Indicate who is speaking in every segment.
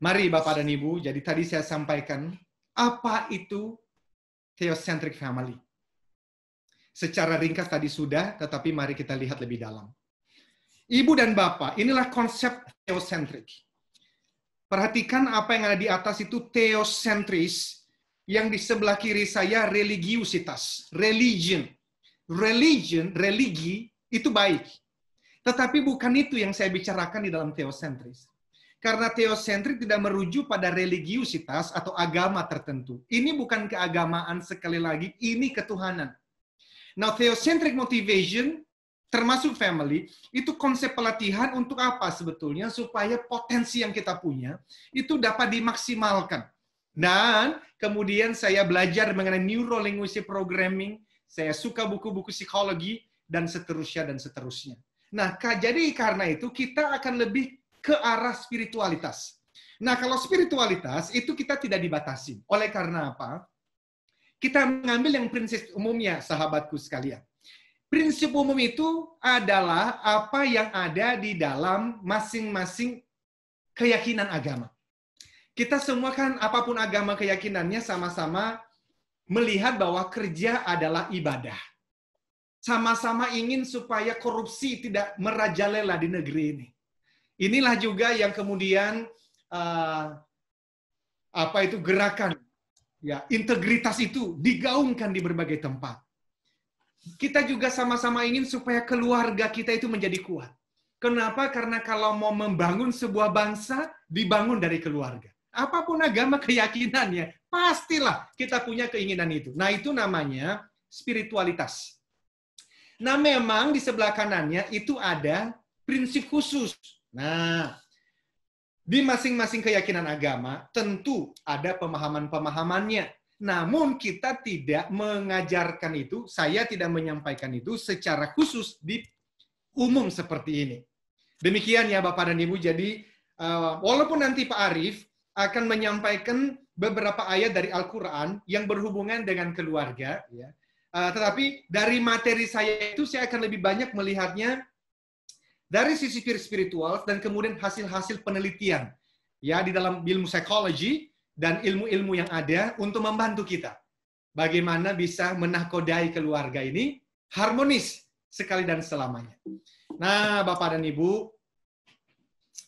Speaker 1: Mari Bapak dan Ibu, jadi tadi saya sampaikan apa itu theocentric family. Secara ringkas tadi sudah, tetapi mari kita lihat lebih dalam. Ibu dan Bapak, inilah konsep theocentric. Perhatikan apa yang ada di atas itu theocentris, yang di sebelah kiri saya religiusitas, religion. Religion, religi itu baik. Tetapi bukan itu yang saya bicarakan di dalam teosentris. Karena teosentrik tidak merujuk pada religiusitas atau agama tertentu. Ini bukan keagamaan sekali lagi, ini ketuhanan. Nah, theocentric motivation termasuk family, itu konsep pelatihan untuk apa sebetulnya? Supaya potensi yang kita punya itu dapat dimaksimalkan. Dan kemudian saya belajar mengenai neurolinguistic programming, saya suka buku-buku psikologi, dan seterusnya, dan seterusnya. Nah, jadi karena itu kita akan lebih ke arah spiritualitas. Nah, kalau spiritualitas itu kita tidak dibatasi. Oleh karena apa? Kita mengambil yang prinsip umumnya, sahabatku sekalian. Prinsip umum itu adalah apa yang ada di dalam masing-masing keyakinan agama. Kita semua kan apapun agama keyakinannya sama-sama melihat bahwa kerja adalah ibadah sama-sama ingin supaya korupsi tidak merajalela di negeri ini. Inilah juga yang kemudian uh, apa itu gerakan ya integritas itu digaungkan di berbagai tempat. Kita juga sama-sama ingin supaya keluarga kita itu menjadi kuat. Kenapa? Karena kalau mau membangun sebuah bangsa dibangun dari keluarga. Apapun agama keyakinannya, pastilah kita punya keinginan itu. Nah, itu namanya spiritualitas Nah, memang di sebelah kanannya itu ada prinsip khusus. Nah, di masing-masing keyakinan agama tentu ada pemahaman-pemahamannya. Namun kita tidak mengajarkan itu, saya tidak menyampaikan itu secara khusus di umum seperti ini. Demikian ya Bapak dan Ibu. Jadi eh, walaupun nanti Pak Arif akan menyampaikan beberapa ayat dari Al-Quran yang berhubungan dengan keluarga, ya, Eh, tetapi dari materi saya itu saya akan lebih banyak melihatnya dari sisi spiritual dan kemudian hasil-hasil penelitian ya di dalam ilmu psikologi dan ilmu-ilmu yang ada untuk membantu kita bagaimana bisa menakodai keluarga ini harmonis sekali dan selamanya. Nah, Bapak dan Ibu,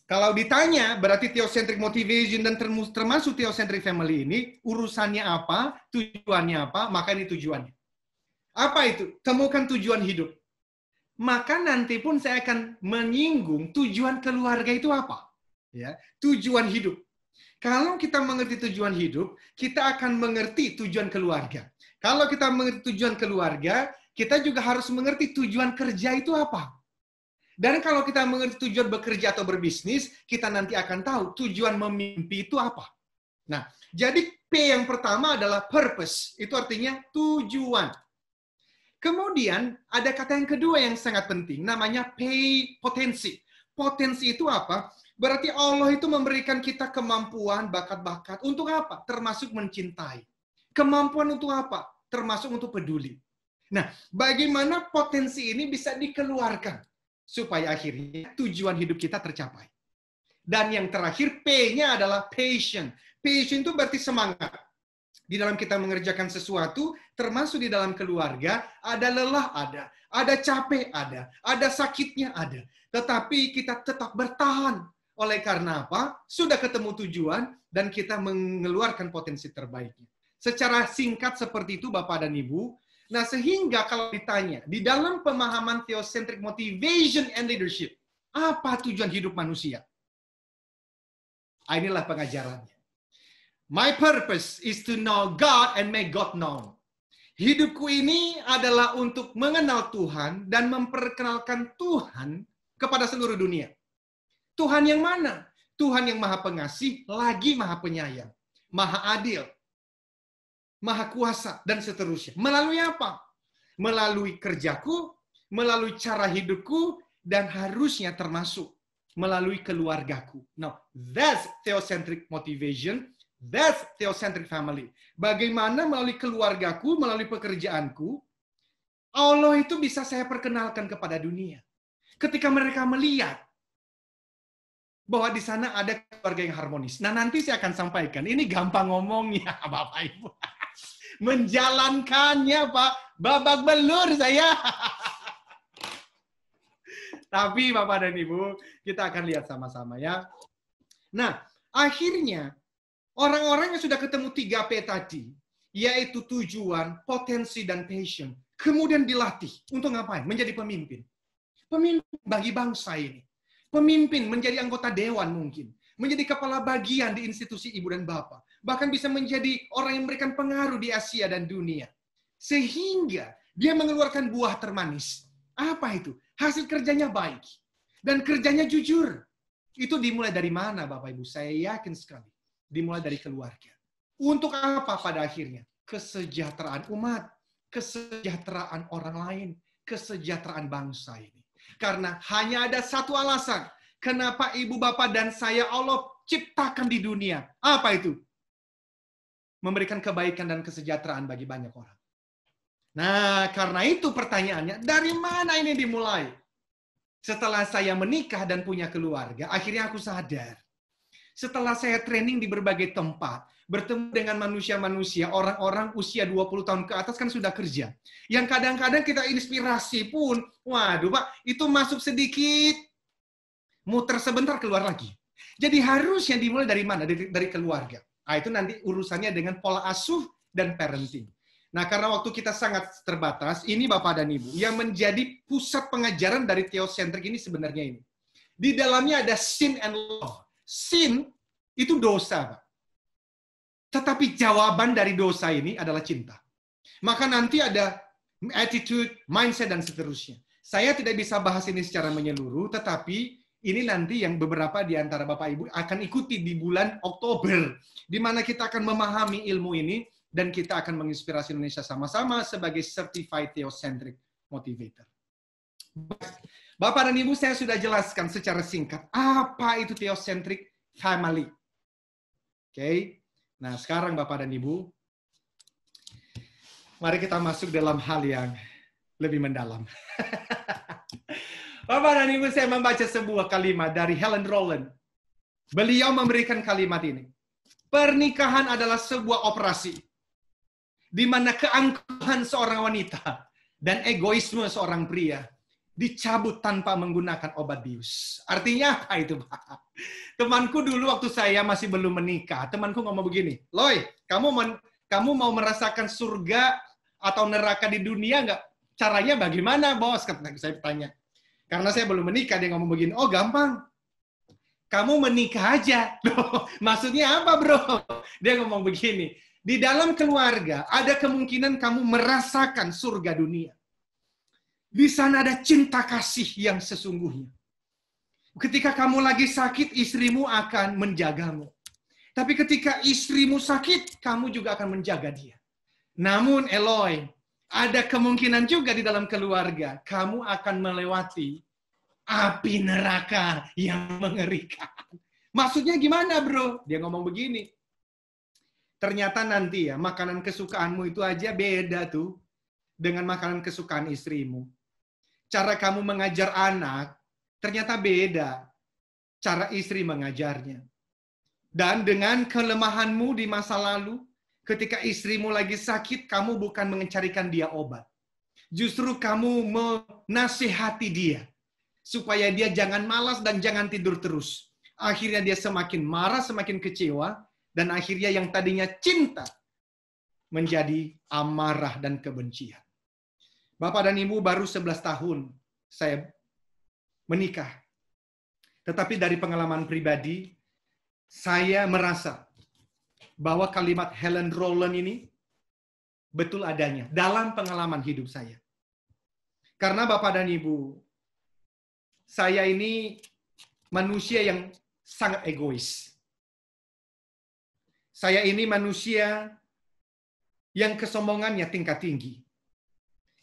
Speaker 1: kalau ditanya berarti theocentric motivation dan termasuk theocentric family ini urusannya apa, tujuannya apa, maka ini tujuannya. Apa itu? Temukan tujuan hidup. Maka nanti pun saya akan menyinggung tujuan keluarga itu apa. Ya, tujuan hidup. Kalau kita mengerti tujuan hidup, kita akan mengerti tujuan keluarga. Kalau kita mengerti tujuan keluarga, kita juga harus mengerti tujuan kerja itu apa. Dan kalau kita mengerti tujuan bekerja atau berbisnis, kita nanti akan tahu tujuan memimpi itu apa. Nah, jadi P yang pertama adalah purpose. Itu artinya tujuan. Kemudian ada kata yang kedua yang sangat penting, namanya pay potensi. Potensi itu apa? Berarti Allah itu memberikan kita kemampuan, bakat-bakat. Untuk apa? Termasuk mencintai. Kemampuan untuk apa? Termasuk untuk peduli. Nah, bagaimana potensi ini bisa dikeluarkan? Supaya akhirnya tujuan hidup kita tercapai. Dan yang terakhir, P-nya adalah patient. Patient itu berarti semangat di dalam kita mengerjakan sesuatu, termasuk di dalam keluarga, ada lelah ada, ada capek ada, ada sakitnya ada. Tetapi kita tetap bertahan. Oleh karena apa? Sudah ketemu tujuan dan kita mengeluarkan potensi terbaiknya. Secara singkat seperti itu Bapak dan Ibu. Nah sehingga kalau ditanya, di dalam pemahaman theocentric motivation and leadership, apa tujuan hidup manusia? Ah, inilah pengajarannya. My purpose is to know God and make God known. Hidupku ini adalah untuk mengenal Tuhan dan memperkenalkan Tuhan kepada seluruh dunia. Tuhan yang mana? Tuhan yang maha pengasih, lagi maha penyayang, maha adil, maha kuasa, dan seterusnya. Melalui apa? Melalui kerjaku, melalui cara hidupku, dan harusnya termasuk melalui keluargaku. Now, that's theocentric motivation That's theocentric family. Bagaimana melalui keluargaku, melalui pekerjaanku, Allah itu bisa saya perkenalkan kepada dunia. Ketika mereka melihat bahwa di sana ada keluarga yang harmonis. Nah, nanti saya akan sampaikan. Ini gampang ngomongnya, Bapak Ibu. Menjalankannya, Pak. Babak belur saya. Tapi Bapak dan Ibu, kita akan lihat sama-sama ya. Nah, akhirnya Orang-orang yang sudah ketemu 3P tadi, yaitu tujuan, potensi, dan passion, kemudian dilatih untuk ngapain? Menjadi pemimpin. Pemimpin bagi bangsa ini. Pemimpin menjadi anggota dewan mungkin. Menjadi kepala bagian di institusi ibu dan bapak. Bahkan bisa menjadi orang yang memberikan pengaruh di Asia dan dunia. Sehingga dia mengeluarkan buah termanis. Apa itu? Hasil kerjanya baik. Dan kerjanya jujur. Itu dimulai dari mana Bapak Ibu? Saya yakin sekali dimulai dari keluarga. Untuk apa pada akhirnya? Kesejahteraan umat, kesejahteraan orang lain, kesejahteraan bangsa ini. Karena hanya ada satu alasan kenapa ibu bapak dan saya Allah ciptakan di dunia. Apa itu? Memberikan kebaikan dan kesejahteraan bagi banyak orang. Nah, karena itu pertanyaannya, dari mana ini dimulai? Setelah saya menikah dan punya keluarga, akhirnya aku sadar setelah saya training di berbagai tempat, bertemu dengan manusia-manusia, orang-orang usia 20 tahun ke atas kan sudah kerja. Yang kadang-kadang kita inspirasi pun, waduh Pak, itu masuk sedikit, muter sebentar keluar lagi. Jadi harusnya dimulai dari mana? Dari, dari keluarga. Nah, itu nanti urusannya dengan pola asuh dan parenting. Nah, karena waktu kita sangat terbatas, ini Bapak dan Ibu, yang menjadi pusat pengajaran dari teosentrik ini sebenarnya ini. Di dalamnya ada sin and law Sin itu dosa, Pak. Tetapi jawaban dari dosa ini adalah cinta. Maka nanti ada attitude, mindset, dan seterusnya. Saya tidak bisa bahas ini secara menyeluruh, tetapi ini nanti yang beberapa di antara Bapak Ibu akan ikuti di bulan Oktober, di mana kita akan memahami ilmu ini dan kita akan menginspirasi Indonesia sama-sama sebagai Certified Theocentric Motivator. Bapak dan Ibu, saya sudah jelaskan secara singkat apa itu theocentric family. Oke. Okay? Nah, sekarang Bapak dan Ibu, mari kita masuk dalam hal yang lebih mendalam. Bapak dan Ibu, saya membaca sebuah kalimat dari Helen Rowland. Beliau memberikan kalimat ini. Pernikahan adalah sebuah operasi di mana keangkuhan seorang wanita dan egoisme seorang pria dicabut tanpa menggunakan obat bius. Artinya apa itu, Pak? Temanku dulu waktu saya masih belum menikah, temanku ngomong begini, Loy, kamu men kamu mau merasakan surga atau neraka di dunia nggak? Caranya bagaimana, bos? Saya bertanya, Karena saya belum menikah, dia ngomong begini, oh gampang, kamu menikah aja. maksudnya apa, bro? Dia ngomong begini, di dalam keluarga ada kemungkinan kamu merasakan surga dunia di sana ada cinta kasih yang sesungguhnya. Ketika kamu lagi sakit, istrimu akan menjagamu. Tapi ketika istrimu sakit, kamu juga akan menjaga dia. Namun Eloi, ada kemungkinan juga di dalam keluarga, kamu akan melewati api neraka yang mengerikan. Maksudnya gimana bro? Dia ngomong begini. Ternyata nanti ya, makanan kesukaanmu itu aja beda tuh dengan makanan kesukaan istrimu cara kamu mengajar anak ternyata beda cara istri mengajarnya. Dan dengan kelemahanmu di masa lalu, ketika istrimu lagi sakit, kamu bukan mencarikan dia obat. Justru kamu menasihati dia supaya dia jangan malas dan jangan tidur terus. Akhirnya dia semakin marah, semakin kecewa, dan akhirnya yang tadinya cinta menjadi amarah dan kebencian. Bapak dan Ibu baru 11 tahun saya menikah. Tetapi dari pengalaman pribadi, saya merasa bahwa kalimat Helen Rowland ini betul adanya dalam pengalaman hidup saya. Karena Bapak dan Ibu, saya ini manusia yang sangat egois. Saya ini manusia yang kesombongannya tingkat tinggi.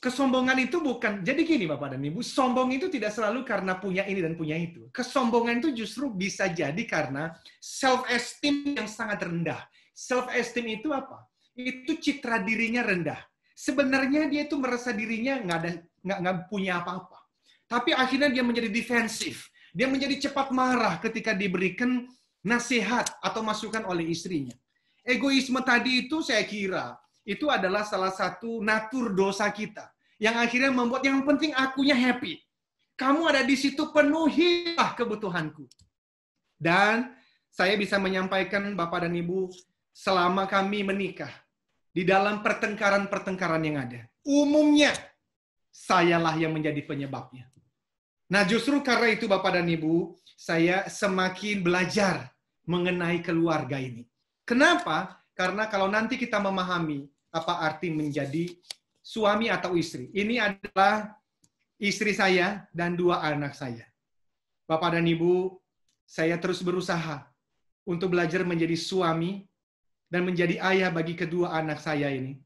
Speaker 1: Kesombongan itu bukan, jadi gini Bapak dan Ibu, sombong itu tidak selalu karena punya ini dan punya itu. Kesombongan itu justru bisa jadi karena self-esteem yang sangat rendah. Self-esteem itu apa? Itu citra dirinya rendah. Sebenarnya dia itu merasa dirinya nggak ada nggak, nggak punya apa-apa. Tapi akhirnya dia menjadi defensif. Dia menjadi cepat marah ketika diberikan nasihat atau masukan oleh istrinya. Egoisme tadi itu saya kira itu adalah salah satu natur dosa kita. Yang akhirnya membuat yang penting akunya happy. Kamu ada di situ penuhilah kebutuhanku. Dan saya bisa menyampaikan Bapak dan Ibu selama kami menikah di dalam pertengkaran-pertengkaran yang ada. Umumnya sayalah yang menjadi penyebabnya. Nah, justru karena itu Bapak dan Ibu, saya semakin belajar mengenai keluarga ini. Kenapa? Karena kalau nanti kita memahami apa arti menjadi suami atau istri. Ini adalah istri saya dan dua anak saya. Bapak dan Ibu, saya terus berusaha untuk belajar menjadi suami dan menjadi ayah bagi kedua anak saya ini.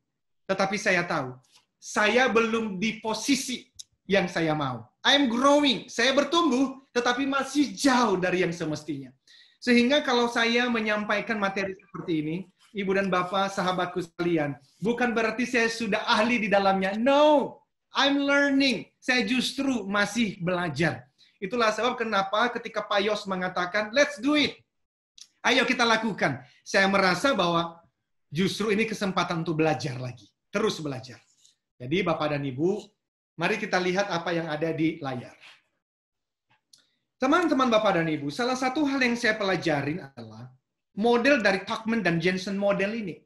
Speaker 1: Tetapi saya tahu, saya belum di posisi yang saya mau. I'm growing, saya bertumbuh, tetapi masih jauh dari yang semestinya. Sehingga kalau saya menyampaikan materi seperti ini, Ibu dan Bapak, sahabatku sekalian. Bukan berarti saya sudah ahli di dalamnya. No, I'm learning. Saya justru masih belajar. Itulah sebab kenapa ketika Pak Yos mengatakan, let's do it. Ayo kita lakukan. Saya merasa bahwa justru ini kesempatan untuk belajar lagi. Terus belajar. Jadi Bapak dan Ibu, mari kita lihat apa yang ada di layar. Teman-teman Bapak dan Ibu, salah satu hal yang saya pelajarin adalah model dari Tuckman dan Jensen model ini.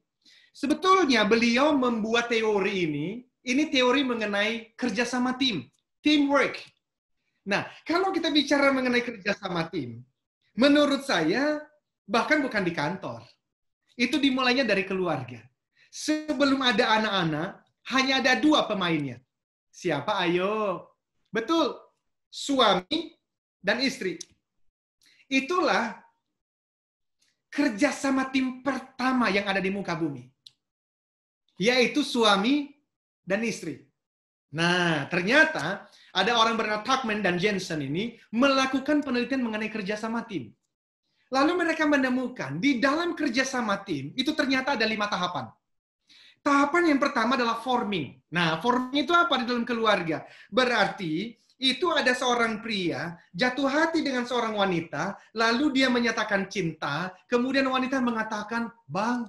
Speaker 1: Sebetulnya beliau membuat teori ini, ini teori mengenai kerjasama tim, teamwork. Nah, kalau kita bicara mengenai kerjasama tim, menurut saya bahkan bukan di kantor. Itu dimulainya dari keluarga. Sebelum ada anak-anak, hanya ada dua pemainnya. Siapa? Ayo. Betul. Suami dan istri. Itulah kerja sama tim pertama yang ada di muka bumi. Yaitu suami dan istri. Nah, ternyata ada orang bernama Tuckman dan Jensen ini melakukan penelitian mengenai kerjasama tim. Lalu mereka menemukan di dalam kerjasama tim itu ternyata ada lima tahapan. Tahapan yang pertama adalah forming. Nah, forming itu apa di dalam keluarga? Berarti itu ada seorang pria jatuh hati dengan seorang wanita, lalu dia menyatakan cinta, kemudian wanita mengatakan, "Bang,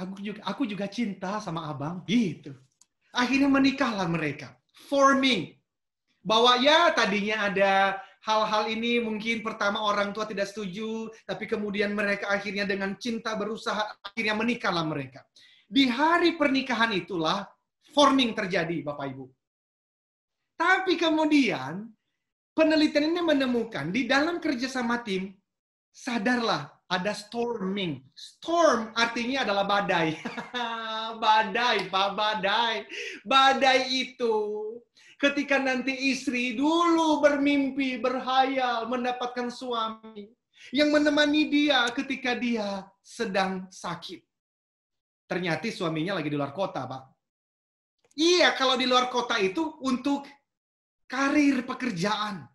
Speaker 1: aku juga aku juga cinta sama Abang." Gitu. Akhirnya menikahlah mereka. Forming bahwa ya tadinya ada hal-hal ini mungkin pertama orang tua tidak setuju, tapi kemudian mereka akhirnya dengan cinta berusaha akhirnya menikahlah mereka. Di hari pernikahan itulah forming terjadi, Bapak Ibu. Tapi kemudian penelitian ini menemukan di dalam kerjasama tim, sadarlah ada storming. Storm artinya adalah badai. badai, Pak, badai. Badai itu ketika nanti istri dulu bermimpi, berhayal, mendapatkan suami yang menemani dia ketika dia sedang sakit. Ternyata suaminya lagi di luar kota, Pak. Iya, kalau di luar kota itu untuk karir, pekerjaan.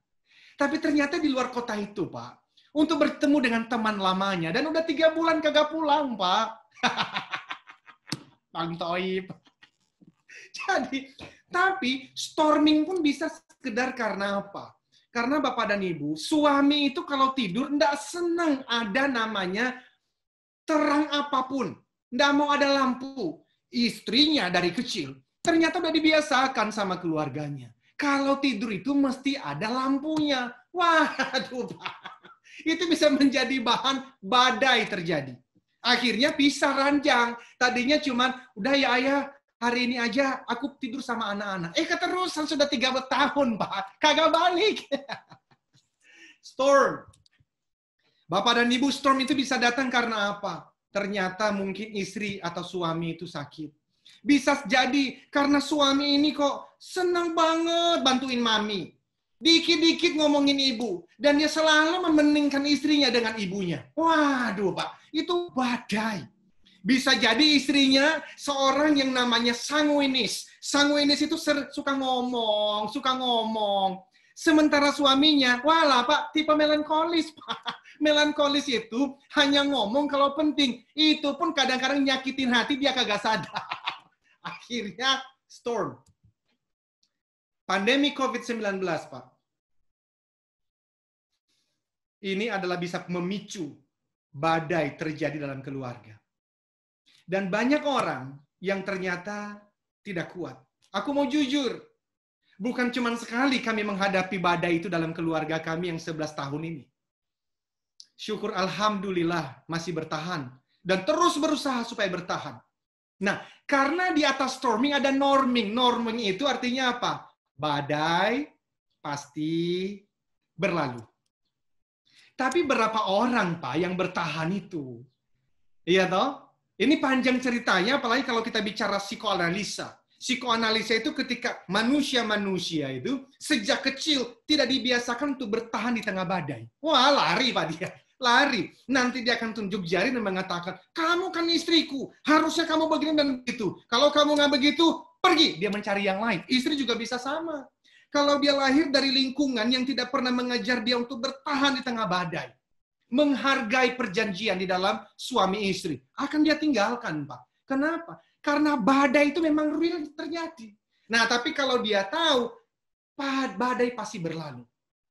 Speaker 1: Tapi ternyata di luar kota itu, Pak, untuk bertemu dengan teman lamanya. Dan udah tiga bulan kagak pulang, Pak. Bang Toib. Jadi, tapi storming pun bisa sekedar karena apa? Karena Bapak dan Ibu, suami itu kalau tidur enggak senang ada namanya terang apapun. Enggak mau ada lampu. Istrinya dari kecil ternyata udah dibiasakan sama keluarganya. Kalau tidur itu mesti ada lampunya. Waduh, Pak. Itu bisa menjadi bahan badai terjadi. Akhirnya bisa ranjang. Tadinya cuman, udah ya ayah, hari ini aja aku tidur sama anak-anak. Eh keterusan sudah 30 tahun, Pak. Kagak balik. storm. Bapak dan Ibu, storm itu bisa datang karena apa? Ternyata mungkin istri atau suami itu sakit. Bisa jadi karena suami ini kok senang banget bantuin mami. Dikit-dikit ngomongin ibu. Dan dia selalu memeningkan istrinya dengan ibunya. Waduh Pak, itu badai. Bisa jadi istrinya seorang yang namanya sanguinis. Sanguinis itu suka ngomong, suka ngomong. Sementara suaminya, walah Pak, tipe melankolis Pak. Melankolis itu hanya ngomong kalau penting. Itu pun kadang-kadang nyakitin hati dia kagak sadar akhirnya storm. Pandemi COVID-19, Pak. Ini adalah bisa memicu badai terjadi dalam keluarga. Dan banyak orang yang ternyata tidak kuat. Aku mau jujur, bukan cuma sekali kami menghadapi badai itu dalam keluarga kami yang 11 tahun ini. Syukur Alhamdulillah masih bertahan dan terus berusaha supaya bertahan. Nah, karena di atas storming ada norming. Norming itu artinya apa? Badai pasti berlalu. Tapi berapa orang, Pak, yang bertahan itu? Iya toh? Ini panjang ceritanya, apalagi kalau kita bicara psikoanalisa. Psikoanalisa itu ketika manusia-manusia itu sejak kecil tidak dibiasakan untuk bertahan di tengah badai. Wah, lari Pak dia lari. Nanti dia akan tunjuk jari dan mengatakan, kamu kan istriku, harusnya kamu begini dan begitu. Kalau kamu nggak begitu, pergi. Dia mencari yang lain. Istri juga bisa sama. Kalau dia lahir dari lingkungan yang tidak pernah mengajar dia untuk bertahan di tengah badai. Menghargai perjanjian di dalam suami istri. Akan dia tinggalkan, Pak. Kenapa? Karena badai itu memang real terjadi. Nah, tapi kalau dia tahu, badai pasti berlalu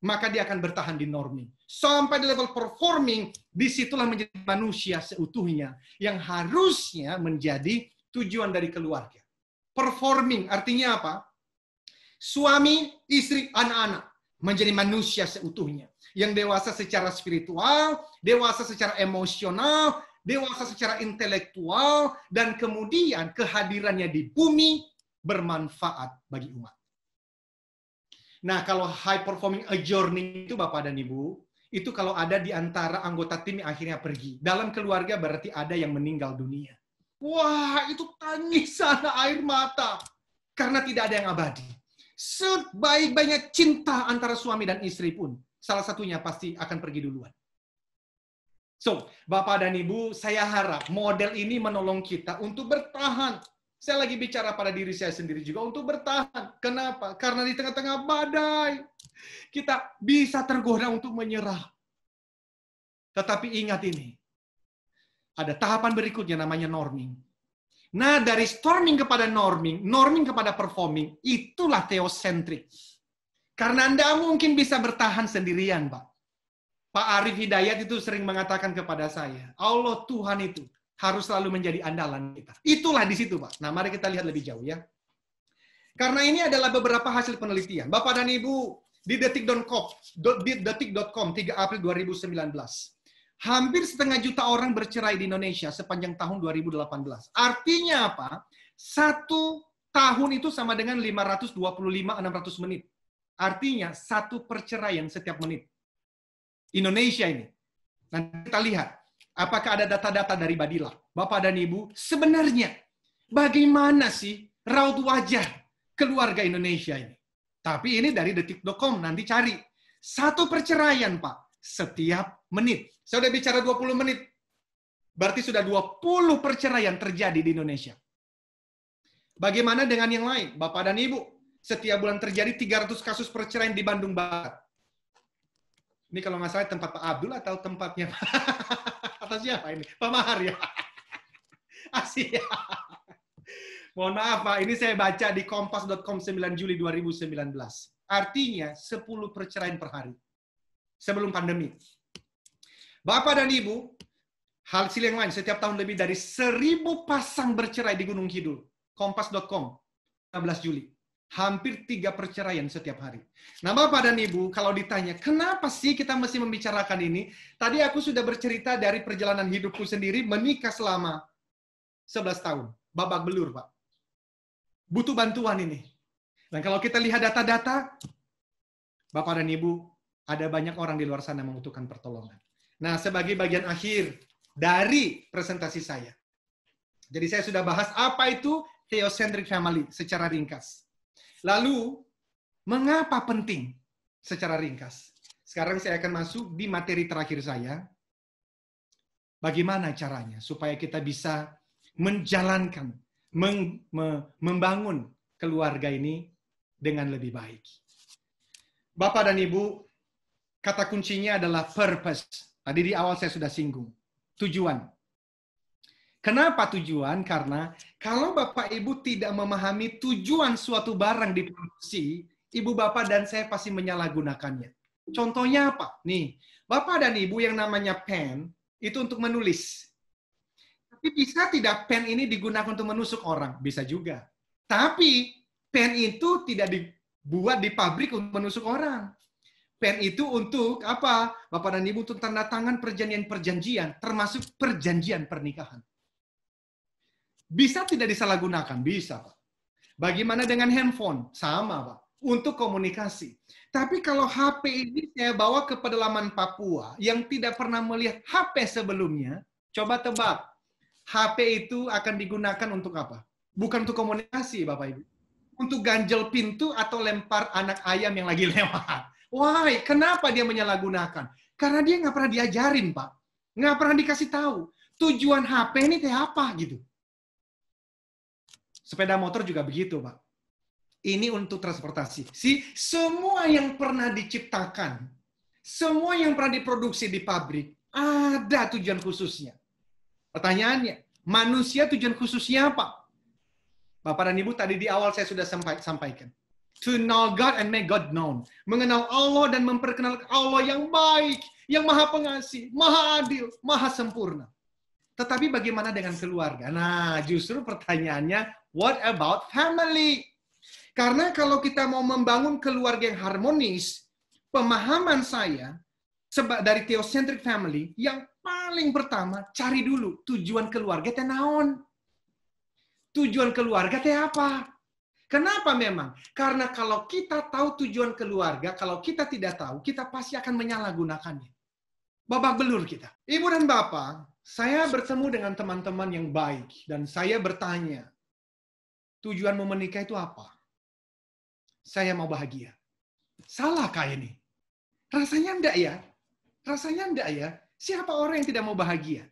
Speaker 1: maka dia akan bertahan di norming. Sampai di level performing, disitulah menjadi manusia seutuhnya yang harusnya menjadi tujuan dari keluarga. Performing artinya apa? Suami, istri, anak-anak menjadi manusia seutuhnya. Yang dewasa secara spiritual, dewasa secara emosional, dewasa secara intelektual, dan kemudian kehadirannya di bumi bermanfaat bagi umat. Nah, kalau high performing adjourning itu Bapak dan Ibu, itu kalau ada di antara anggota tim yang akhirnya pergi. Dalam keluarga berarti ada yang meninggal dunia. Wah, itu tangisan air mata. Karena tidak ada yang abadi. Sebaik-baiknya cinta antara suami dan istri pun, salah satunya pasti akan pergi duluan. So, Bapak dan Ibu, saya harap model ini menolong kita untuk bertahan saya lagi bicara pada diri saya sendiri juga untuk bertahan. Kenapa? Karena di tengah-tengah badai, kita bisa tergoda untuk menyerah. Tetapi ingat ini, ada tahapan berikutnya namanya norming. Nah, dari storming kepada norming, norming kepada performing, itulah teosentrik. Karena Anda mungkin bisa bertahan sendirian, Pak. Pak Arif Hidayat itu sering mengatakan kepada saya, Allah Tuhan itu harus selalu menjadi andalan kita. Itulah di situ, Pak. Nah, mari kita lihat lebih jauh ya. Karena ini adalah beberapa hasil penelitian. Bapak dan Ibu, di detik.com, detik.com 3 April 2019. Hampir setengah juta orang bercerai di Indonesia sepanjang tahun 2018. Artinya apa? Satu tahun itu sama dengan 525-600 menit. Artinya satu perceraian setiap menit. Indonesia ini. Nanti kita lihat Apakah ada data-data dari Badila? Bapak dan Ibu, sebenarnya bagaimana sih raut wajah keluarga Indonesia ini? Tapi ini dari detik.com, nanti cari. Satu perceraian, Pak, setiap menit. Saya sudah bicara 20 menit. Berarti sudah 20 perceraian terjadi di Indonesia. Bagaimana dengan yang lain? Bapak dan Ibu, setiap bulan terjadi 300 kasus perceraian di Bandung Barat. Ini kalau nggak salah tempat Pak Abdul atau tempatnya Pak atas siapa ini? Pak Mahar ya? Asia. Mohon maaf Pak, ini saya baca di kompas.com 9 Juli 2019. Artinya 10 perceraian per hari. Sebelum pandemi. Bapak dan Ibu, hal yang lain, setiap tahun lebih dari 1000 pasang bercerai di Gunung Kidul. Kompas.com, 16 Juli. Hampir tiga perceraian setiap hari. Nah, Bapak dan Ibu, kalau ditanya, kenapa sih kita mesti membicarakan ini? Tadi aku sudah bercerita dari perjalanan hidupku sendiri menikah selama 11 tahun. Babak belur, Pak. Butuh bantuan ini. Dan kalau kita lihat data-data, Bapak dan Ibu, ada banyak orang di luar sana yang membutuhkan pertolongan. Nah, sebagai bagian akhir dari presentasi saya. Jadi saya sudah bahas apa itu theocentric family secara ringkas. Lalu, mengapa penting secara ringkas? Sekarang saya akan masuk di materi terakhir saya. Bagaimana caranya supaya kita bisa menjalankan, meng, membangun keluarga ini dengan lebih baik. Bapak dan Ibu, kata kuncinya adalah purpose. Tadi di awal saya sudah singgung. Tujuan. Kenapa tujuan? Karena kalau Bapak Ibu tidak memahami tujuan suatu barang diproduksi, Ibu Bapak dan saya pasti menyalahgunakannya. Contohnya apa? Nih, Bapak dan Ibu yang namanya pen itu untuk menulis. Tapi bisa tidak pen ini digunakan untuk menusuk orang? Bisa juga. Tapi pen itu tidak dibuat di pabrik untuk menusuk orang. Pen itu untuk apa? Bapak dan Ibu untuk tanda tangan perjanjian-perjanjian, termasuk perjanjian pernikahan. Bisa tidak disalahgunakan? Bisa, Pak. Bagaimana dengan handphone? Sama, Pak. Untuk komunikasi. Tapi kalau HP ini saya bawa ke pedalaman Papua yang tidak pernah melihat HP sebelumnya, coba tebak. HP itu akan digunakan untuk apa? Bukan untuk komunikasi, Bapak Ibu. Untuk ganjel pintu atau lempar anak ayam yang lagi lewat. Why? Kenapa dia menyalahgunakan? Karena dia nggak pernah diajarin, Pak. Nggak pernah dikasih tahu. Tujuan HP ini kayak apa gitu. Sepeda motor juga begitu, Pak. Ini untuk transportasi. Si semua yang pernah diciptakan, semua yang pernah diproduksi di pabrik, ada tujuan khususnya. Pertanyaannya, manusia tujuan khususnya apa? Bapak dan Ibu, tadi di awal saya sudah sampaikan. To know God and make God known. Mengenal Allah dan memperkenalkan Allah yang baik, yang maha pengasih, maha adil, maha sempurna. Tetapi bagaimana dengan keluarga? Nah, justru pertanyaannya, what about family? Karena kalau kita mau membangun keluarga yang harmonis, pemahaman saya dari theocentric family yang paling pertama cari dulu tujuan keluarga teh naon. Tujuan keluarga teh apa? Kenapa memang? Karena kalau kita tahu tujuan keluarga, kalau kita tidak tahu, kita pasti akan menyalahgunakannya. Babak belur kita. Ibu dan Bapak, saya bertemu dengan teman-teman yang baik dan saya bertanya, tujuanmu menikah itu apa? Saya mau bahagia. Salah Salahkah ini? Rasanya enggak ya? Rasanya enggak ya? Siapa orang yang tidak mau bahagia?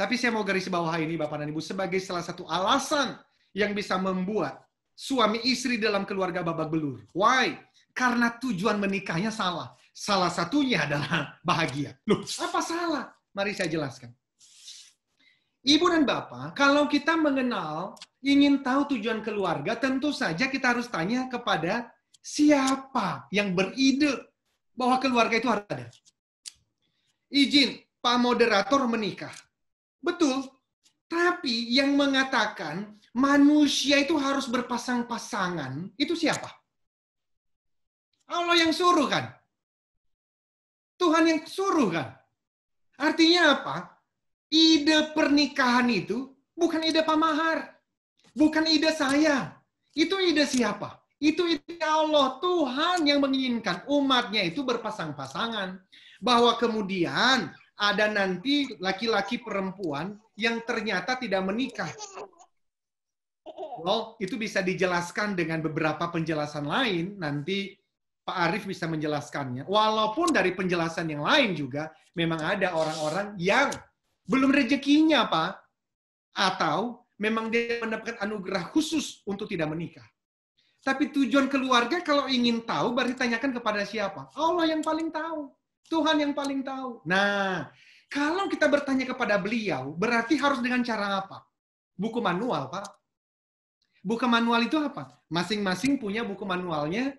Speaker 1: Tapi saya mau garis bawah ini Bapak dan Ibu sebagai salah satu alasan yang bisa membuat suami istri dalam keluarga babak belur. Why? Karena tujuan menikahnya salah. Salah satunya adalah bahagia. Loh, apa salah? Mari saya jelaskan. Ibu dan Bapak, kalau kita mengenal, ingin tahu tujuan keluarga, tentu saja kita harus tanya kepada siapa yang beride bahwa keluarga itu harus ada. Izin, Pak Moderator menikah. Betul, tapi yang mengatakan manusia itu harus berpasang-pasangan, itu siapa? Allah yang suruh kan? Tuhan yang suruh kan? Artinya apa? Ide pernikahan itu bukan ide pamahar. Bukan ide saya. Itu ide siapa? Itu ide Allah. Tuhan yang menginginkan umatnya itu berpasang-pasangan. Bahwa kemudian ada nanti laki-laki perempuan yang ternyata tidak menikah. Well, itu bisa dijelaskan dengan beberapa penjelasan lain nanti Pak Arief bisa menjelaskannya. Walaupun dari penjelasan yang lain juga memang ada orang-orang yang belum rezekinya, Pak, atau memang dia mendapatkan anugerah khusus untuk tidak menikah. Tapi tujuan keluarga kalau ingin tahu berarti tanyakan kepada siapa? Allah yang paling tahu. Tuhan yang paling tahu. Nah, kalau kita bertanya kepada beliau, berarti harus dengan cara apa? Buku manual, Pak. Buku manual itu apa? Masing-masing punya buku manualnya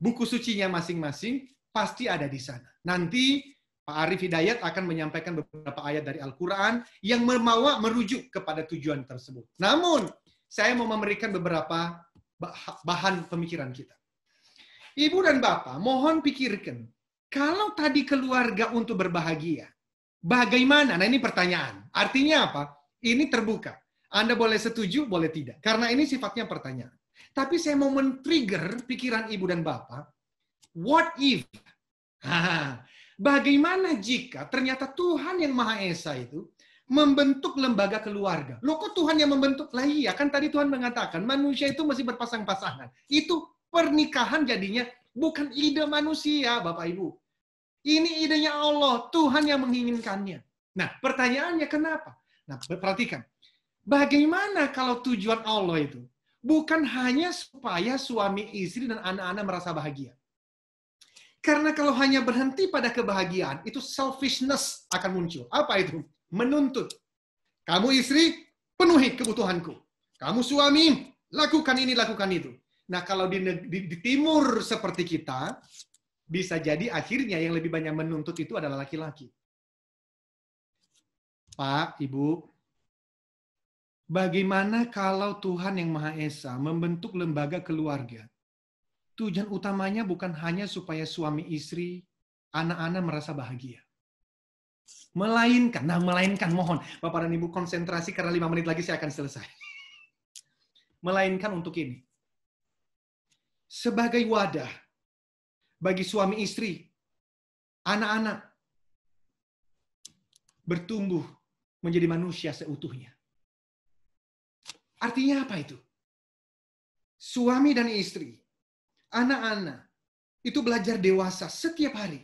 Speaker 1: buku sucinya masing-masing pasti ada di sana. Nanti Pak Arif Hidayat akan menyampaikan beberapa ayat dari Al-Quran yang membawa merujuk kepada tujuan tersebut. Namun, saya mau memberikan beberapa bahan pemikiran kita. Ibu dan Bapak, mohon pikirkan, kalau tadi keluarga untuk berbahagia, bagaimana? Nah ini pertanyaan. Artinya apa? Ini terbuka. Anda boleh setuju, boleh tidak. Karena ini sifatnya pertanyaan. Tapi saya mau men-trigger pikiran ibu dan bapak. What if? Bagaimana jika ternyata Tuhan yang Maha Esa itu membentuk lembaga keluarga. Loh kok Tuhan yang membentuk? Lah iya, kan tadi Tuhan mengatakan manusia itu masih berpasang-pasangan. Itu pernikahan jadinya bukan ide manusia, Bapak Ibu. Ini idenya Allah, Tuhan yang menginginkannya. Nah, pertanyaannya kenapa? Nah, perhatikan. Bagaimana kalau tujuan Allah itu bukan hanya supaya suami istri dan anak-anak merasa bahagia. Karena kalau hanya berhenti pada kebahagiaan, itu selfishness akan muncul. Apa itu? Menuntut. Kamu istri, penuhi kebutuhanku. Kamu suami, lakukan ini, lakukan itu. Nah, kalau di, di, di timur seperti kita, bisa jadi akhirnya yang lebih banyak menuntut itu adalah laki-laki. Pak, Ibu, Bagaimana kalau Tuhan yang Maha Esa membentuk lembaga keluarga? Tujuan utamanya bukan hanya supaya suami istri, anak-anak merasa bahagia. Melainkan, nah melainkan mohon Bapak dan Ibu konsentrasi karena lima menit lagi saya akan selesai. Melainkan untuk ini. Sebagai wadah bagi suami istri, anak-anak bertumbuh menjadi manusia seutuhnya
Speaker 2: Artinya apa itu? Suami dan
Speaker 1: istri, anak-anak, itu belajar dewasa setiap hari.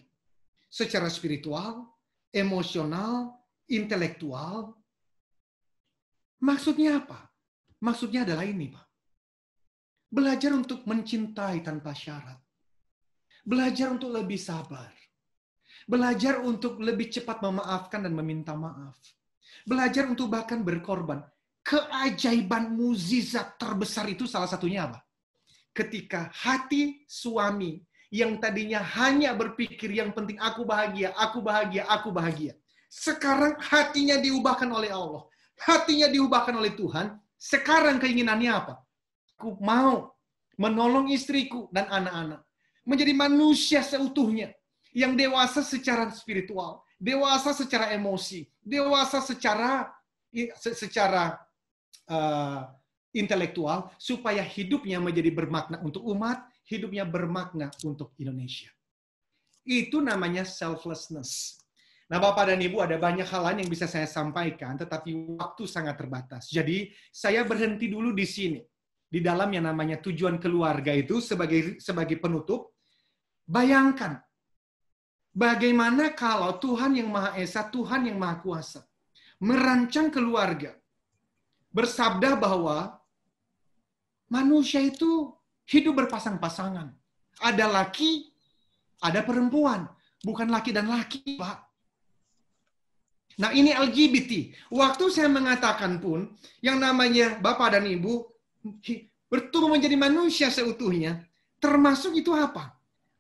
Speaker 1: Secara spiritual, emosional, intelektual. Maksudnya apa? Maksudnya adalah ini, Pak. Belajar untuk mencintai tanpa syarat. Belajar untuk lebih sabar. Belajar untuk lebih cepat memaafkan dan meminta maaf. Belajar untuk bahkan berkorban keajaiban muzizat terbesar itu salah satunya apa? Ketika hati suami yang tadinya hanya berpikir yang penting aku bahagia, aku bahagia, aku bahagia. Sekarang hatinya diubahkan oleh Allah. Hatinya diubahkan oleh Tuhan. Sekarang keinginannya apa? Aku mau menolong istriku dan anak-anak. Menjadi manusia seutuhnya. Yang dewasa secara spiritual. Dewasa secara emosi. Dewasa secara secara uh, intelektual supaya hidupnya menjadi bermakna untuk umat, hidupnya bermakna untuk Indonesia. Itu namanya selflessness. Nah, Bapak dan Ibu, ada banyak hal lain yang bisa saya sampaikan, tetapi waktu sangat terbatas. Jadi, saya berhenti dulu di sini. Di dalam yang namanya tujuan keluarga itu sebagai sebagai penutup, bayangkan bagaimana kalau Tuhan yang Maha Esa, Tuhan yang Maha Kuasa, merancang keluarga bersabda bahwa manusia itu hidup berpasang-pasangan. Ada laki, ada perempuan. Bukan laki dan laki, Pak. Nah, ini LGBT. Waktu saya mengatakan pun, yang namanya Bapak dan Ibu, bertumbuh menjadi manusia seutuhnya, termasuk itu apa?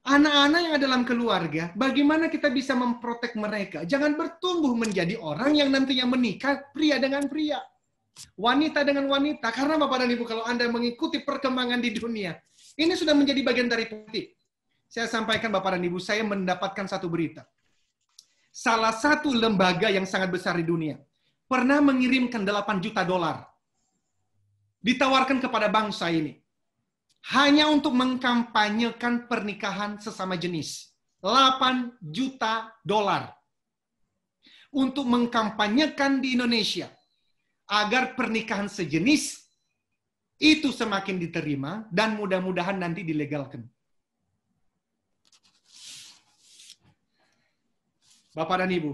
Speaker 1: Anak-anak yang ada dalam keluarga, bagaimana kita bisa memprotek mereka? Jangan bertumbuh menjadi orang yang nantinya menikah pria dengan pria wanita dengan wanita. Karena Bapak dan Ibu, kalau Anda mengikuti perkembangan di dunia, ini sudah menjadi bagian dari politik. Saya sampaikan Bapak dan Ibu, saya mendapatkan satu berita. Salah satu lembaga yang sangat besar di dunia pernah mengirimkan 8 juta dolar ditawarkan kepada bangsa ini hanya untuk mengkampanyekan pernikahan sesama jenis. 8 juta dolar untuk mengkampanyekan di Indonesia agar pernikahan sejenis itu semakin diterima dan mudah-mudahan nanti dilegalkan. Bapak dan Ibu,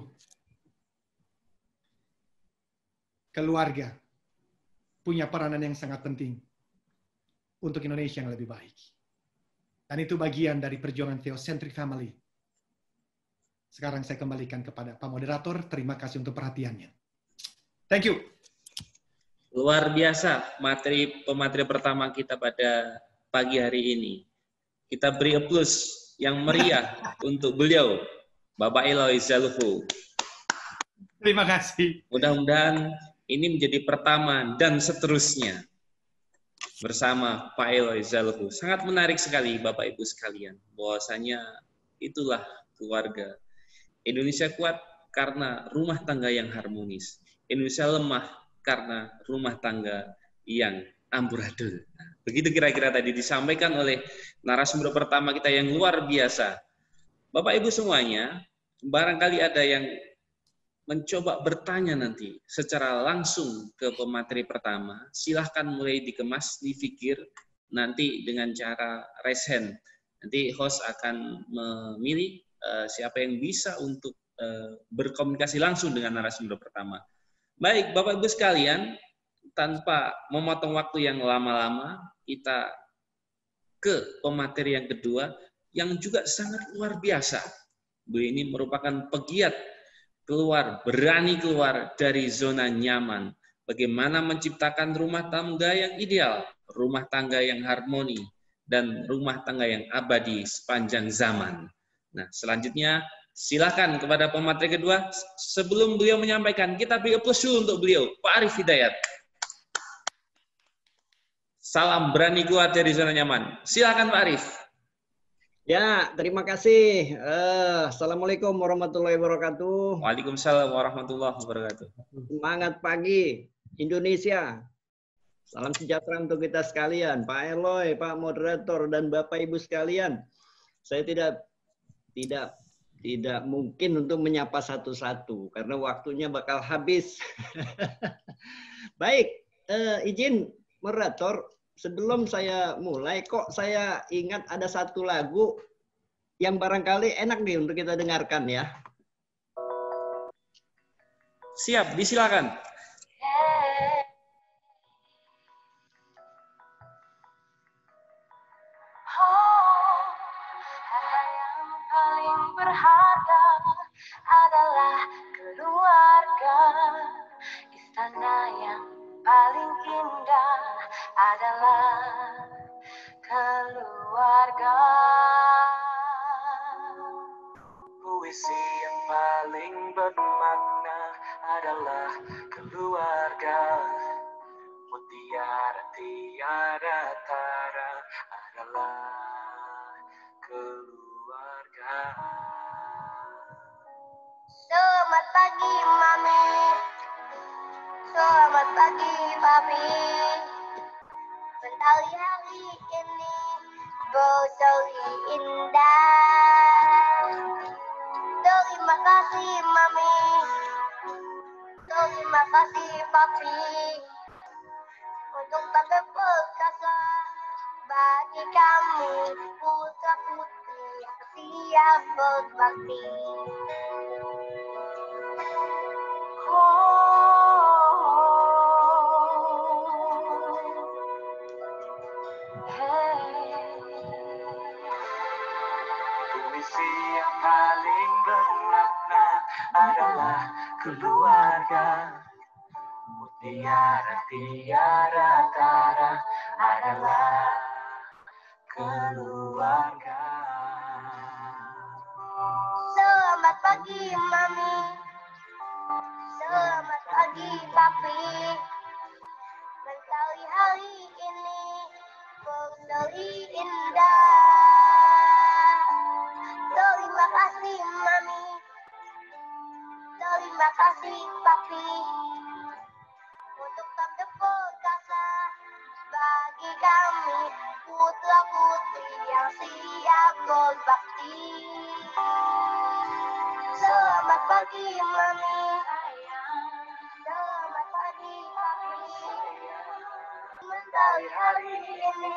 Speaker 1: keluarga punya peranan yang sangat penting untuk Indonesia yang lebih baik. Dan itu bagian dari perjuangan Theocentric Family. Sekarang saya kembalikan kepada Pak Moderator. Terima kasih untuk perhatiannya.
Speaker 3: Thank you. Luar biasa materi pemateri pertama kita pada pagi hari ini. Kita beri aplaus yang meriah untuk beliau, Bapak Eloy Zalufu. Terima kasih. Mudah-mudahan ini menjadi pertama dan seterusnya bersama Pak Eloy Zalufu. Sangat menarik sekali Bapak Ibu sekalian. Bahwasanya itulah keluarga. Indonesia kuat karena rumah tangga yang harmonis. Indonesia lemah karena rumah tangga yang amburadul. Nah, begitu kira-kira tadi disampaikan oleh narasumber pertama kita yang luar biasa. Bapak Ibu semuanya, barangkali ada yang mencoba bertanya nanti secara langsung ke pemateri pertama, silahkan mulai dikemas, difikir nanti dengan cara raise hand. Nanti host akan memilih uh, siapa yang bisa untuk uh, berkomunikasi langsung dengan narasumber pertama. Baik, Bapak Ibu sekalian, tanpa memotong waktu yang lama-lama, kita ke pemateri yang kedua yang juga sangat luar biasa. Bu ini merupakan pegiat keluar, berani keluar dari zona nyaman. Bagaimana menciptakan rumah tangga yang ideal, rumah tangga yang harmoni, dan rumah tangga yang abadi sepanjang zaman. Nah, selanjutnya Silakan kepada pemateri kedua, sebelum beliau menyampaikan, kita beri plesu untuk beliau, Pak Arif Hidayat. Salam berani keluar ya dari zona nyaman. Silakan Pak Arif.
Speaker 4: Ya, terima kasih. Uh, Assalamualaikum warahmatullahi wabarakatuh. Waalaikumsalam warahmatullahi wabarakatuh. Semangat pagi Indonesia. Salam sejahtera untuk kita sekalian, Pak Eloy, Pak Moderator, dan Bapak Ibu sekalian. Saya tidak tidak tidak mungkin untuk menyapa satu-satu karena waktunya bakal habis. Baik, uh, izin moderator sebelum saya mulai kok saya ingat ada satu lagu yang barangkali enak nih untuk kita dengarkan ya. Siap, disilakan.
Speaker 2: adalah keluarga.
Speaker 3: Puisi yang paling bermakna adalah keluarga. Mutiara tiara tara adalah
Speaker 2: keluarga. Selamat pagi, Mame. Selamat pagi, Papi hari-hari ini Rosali indah Terima kasih Mami Terima kasih Papi Untuk tanda perkasa Bagi kamu putra putri yang siap berbakti keluarga Mutiara tiara kara adalah keluarga Selamat pagi mami Selamat pagi papi Mentari hari ini Mentari indah Terima kasih papi untuk tahun depan kakak bagi kami putra putri yang siap berbakti. Selamat pagi mami. Selamat pagi papi. Mentari hari ini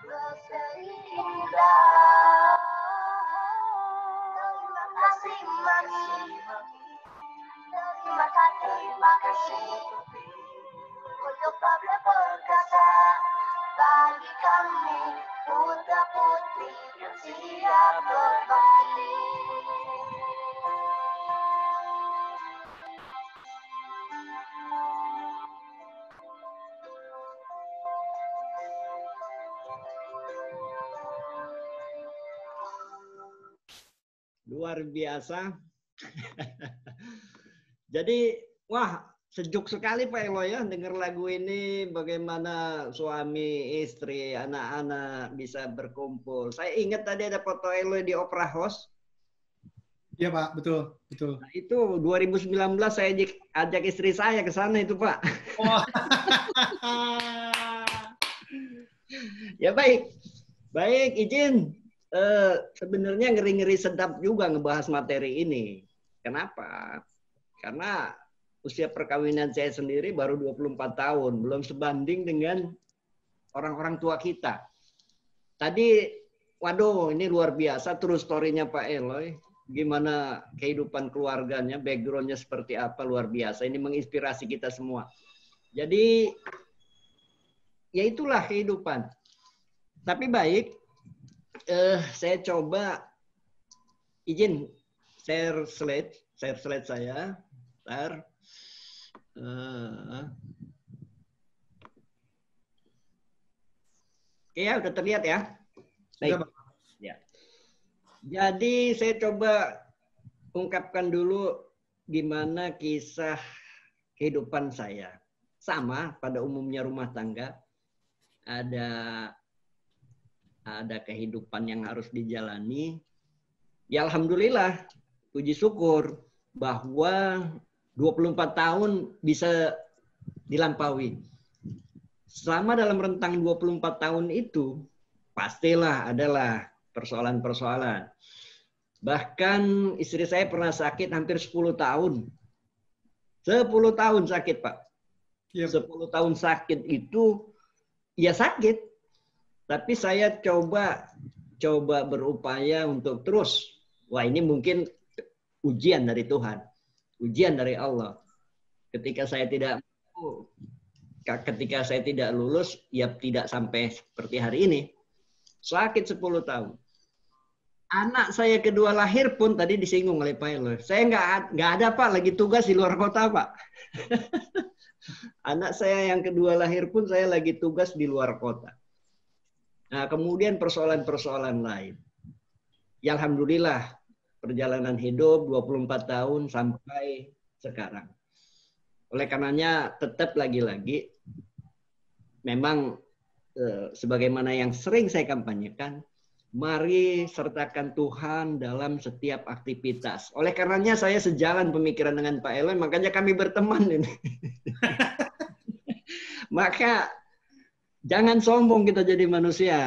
Speaker 2: berseri indah. Terima kasih mami. Terima kasih, terima kasih. Untuk pabrik Perkasa Bagi kami putra putri
Speaker 4: yang siap berbakti Luar biasa. Jadi wah sejuk sekali Pak Elo ya dengar lagu ini bagaimana suami, istri, anak-anak bisa berkumpul. Saya ingat tadi ada foto Elo di Opera House. Iya Pak, betul, betul. Nah, itu 2019 saya ajak, ajak istri saya ke sana itu Pak. Oh. ya baik, baik izin. Uh, sebenarnya ngeri-ngeri sedap juga ngebahas materi ini. Kenapa? Karena usia perkawinan saya sendiri baru 24 tahun, belum sebanding dengan orang-orang tua kita. Tadi, waduh ini luar biasa terus story-nya Pak Eloy. Gimana kehidupan keluarganya, backgroundnya seperti apa, luar biasa. Ini menginspirasi kita semua. Jadi, ya itulah kehidupan. Tapi baik, eh, saya coba izin share slide, share slide saya. Bentar. Oke ya, udah terlihat ya. Baik. ya. Jadi saya coba ungkapkan dulu gimana kisah kehidupan saya. Sama pada umumnya rumah tangga ada ada kehidupan yang harus dijalani. Ya alhamdulillah, puji syukur bahwa 24 tahun bisa dilampaui. Selama dalam rentang 24 tahun itu, pastilah adalah persoalan-persoalan. Bahkan istri saya pernah sakit hampir 10 tahun. 10 tahun sakit, Pak. Yep. Iya. 10 tahun sakit itu, ya sakit. Tapi saya coba coba berupaya untuk terus. Wah ini mungkin ujian dari Tuhan ujian dari Allah. Ketika saya tidak ketika saya tidak lulus, ya tidak sampai seperti hari ini. Sakit 10 tahun. Anak saya kedua lahir pun tadi disinggung oleh Pak Elo. Saya nggak nggak ada Pak lagi tugas di luar kota Pak. Anak saya yang kedua lahir pun saya lagi tugas di luar kota. Nah, kemudian persoalan-persoalan lain. Ya alhamdulillah perjalanan hidup 24 tahun sampai sekarang. Oleh karenanya tetap lagi-lagi memang e, sebagaimana yang sering saya kampanyekan, mari sertakan Tuhan dalam setiap aktivitas. Oleh karenanya saya sejalan pemikiran dengan Pak Elon, makanya kami berteman ini. Maka jangan sombong kita jadi manusia.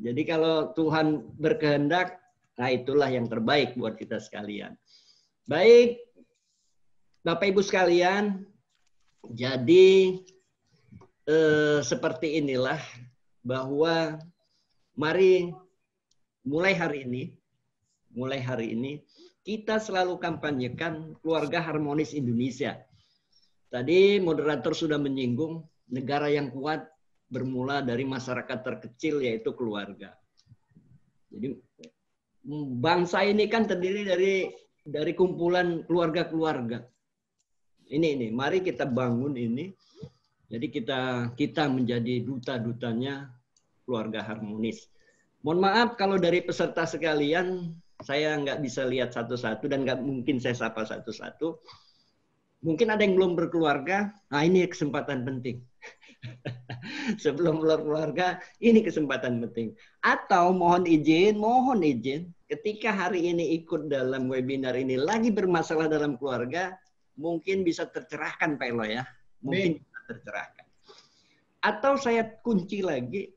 Speaker 4: Jadi kalau Tuhan berkehendak Nah, itulah yang terbaik buat kita sekalian. Baik, Bapak Ibu sekalian, jadi eh, seperti inilah bahwa mari mulai hari ini, mulai hari ini kita selalu kampanyekan keluarga harmonis Indonesia. Tadi moderator sudah menyinggung negara yang kuat bermula dari masyarakat terkecil yaitu keluarga. Jadi bangsa ini kan terdiri dari dari kumpulan keluarga-keluarga. Ini ini, mari kita bangun ini. Jadi kita kita menjadi duta-dutanya keluarga harmonis. Mohon maaf kalau dari peserta sekalian saya nggak bisa lihat satu-satu dan nggak mungkin saya sapa satu-satu. Mungkin ada yang belum berkeluarga. Nah ini kesempatan penting. Sebelum keluarga ini kesempatan penting. Atau mohon izin, mohon izin ketika hari ini ikut dalam webinar ini lagi bermasalah dalam keluarga, mungkin bisa tercerahkan Pak Elo ya. Mungkin bisa tercerahkan. Atau saya kunci lagi,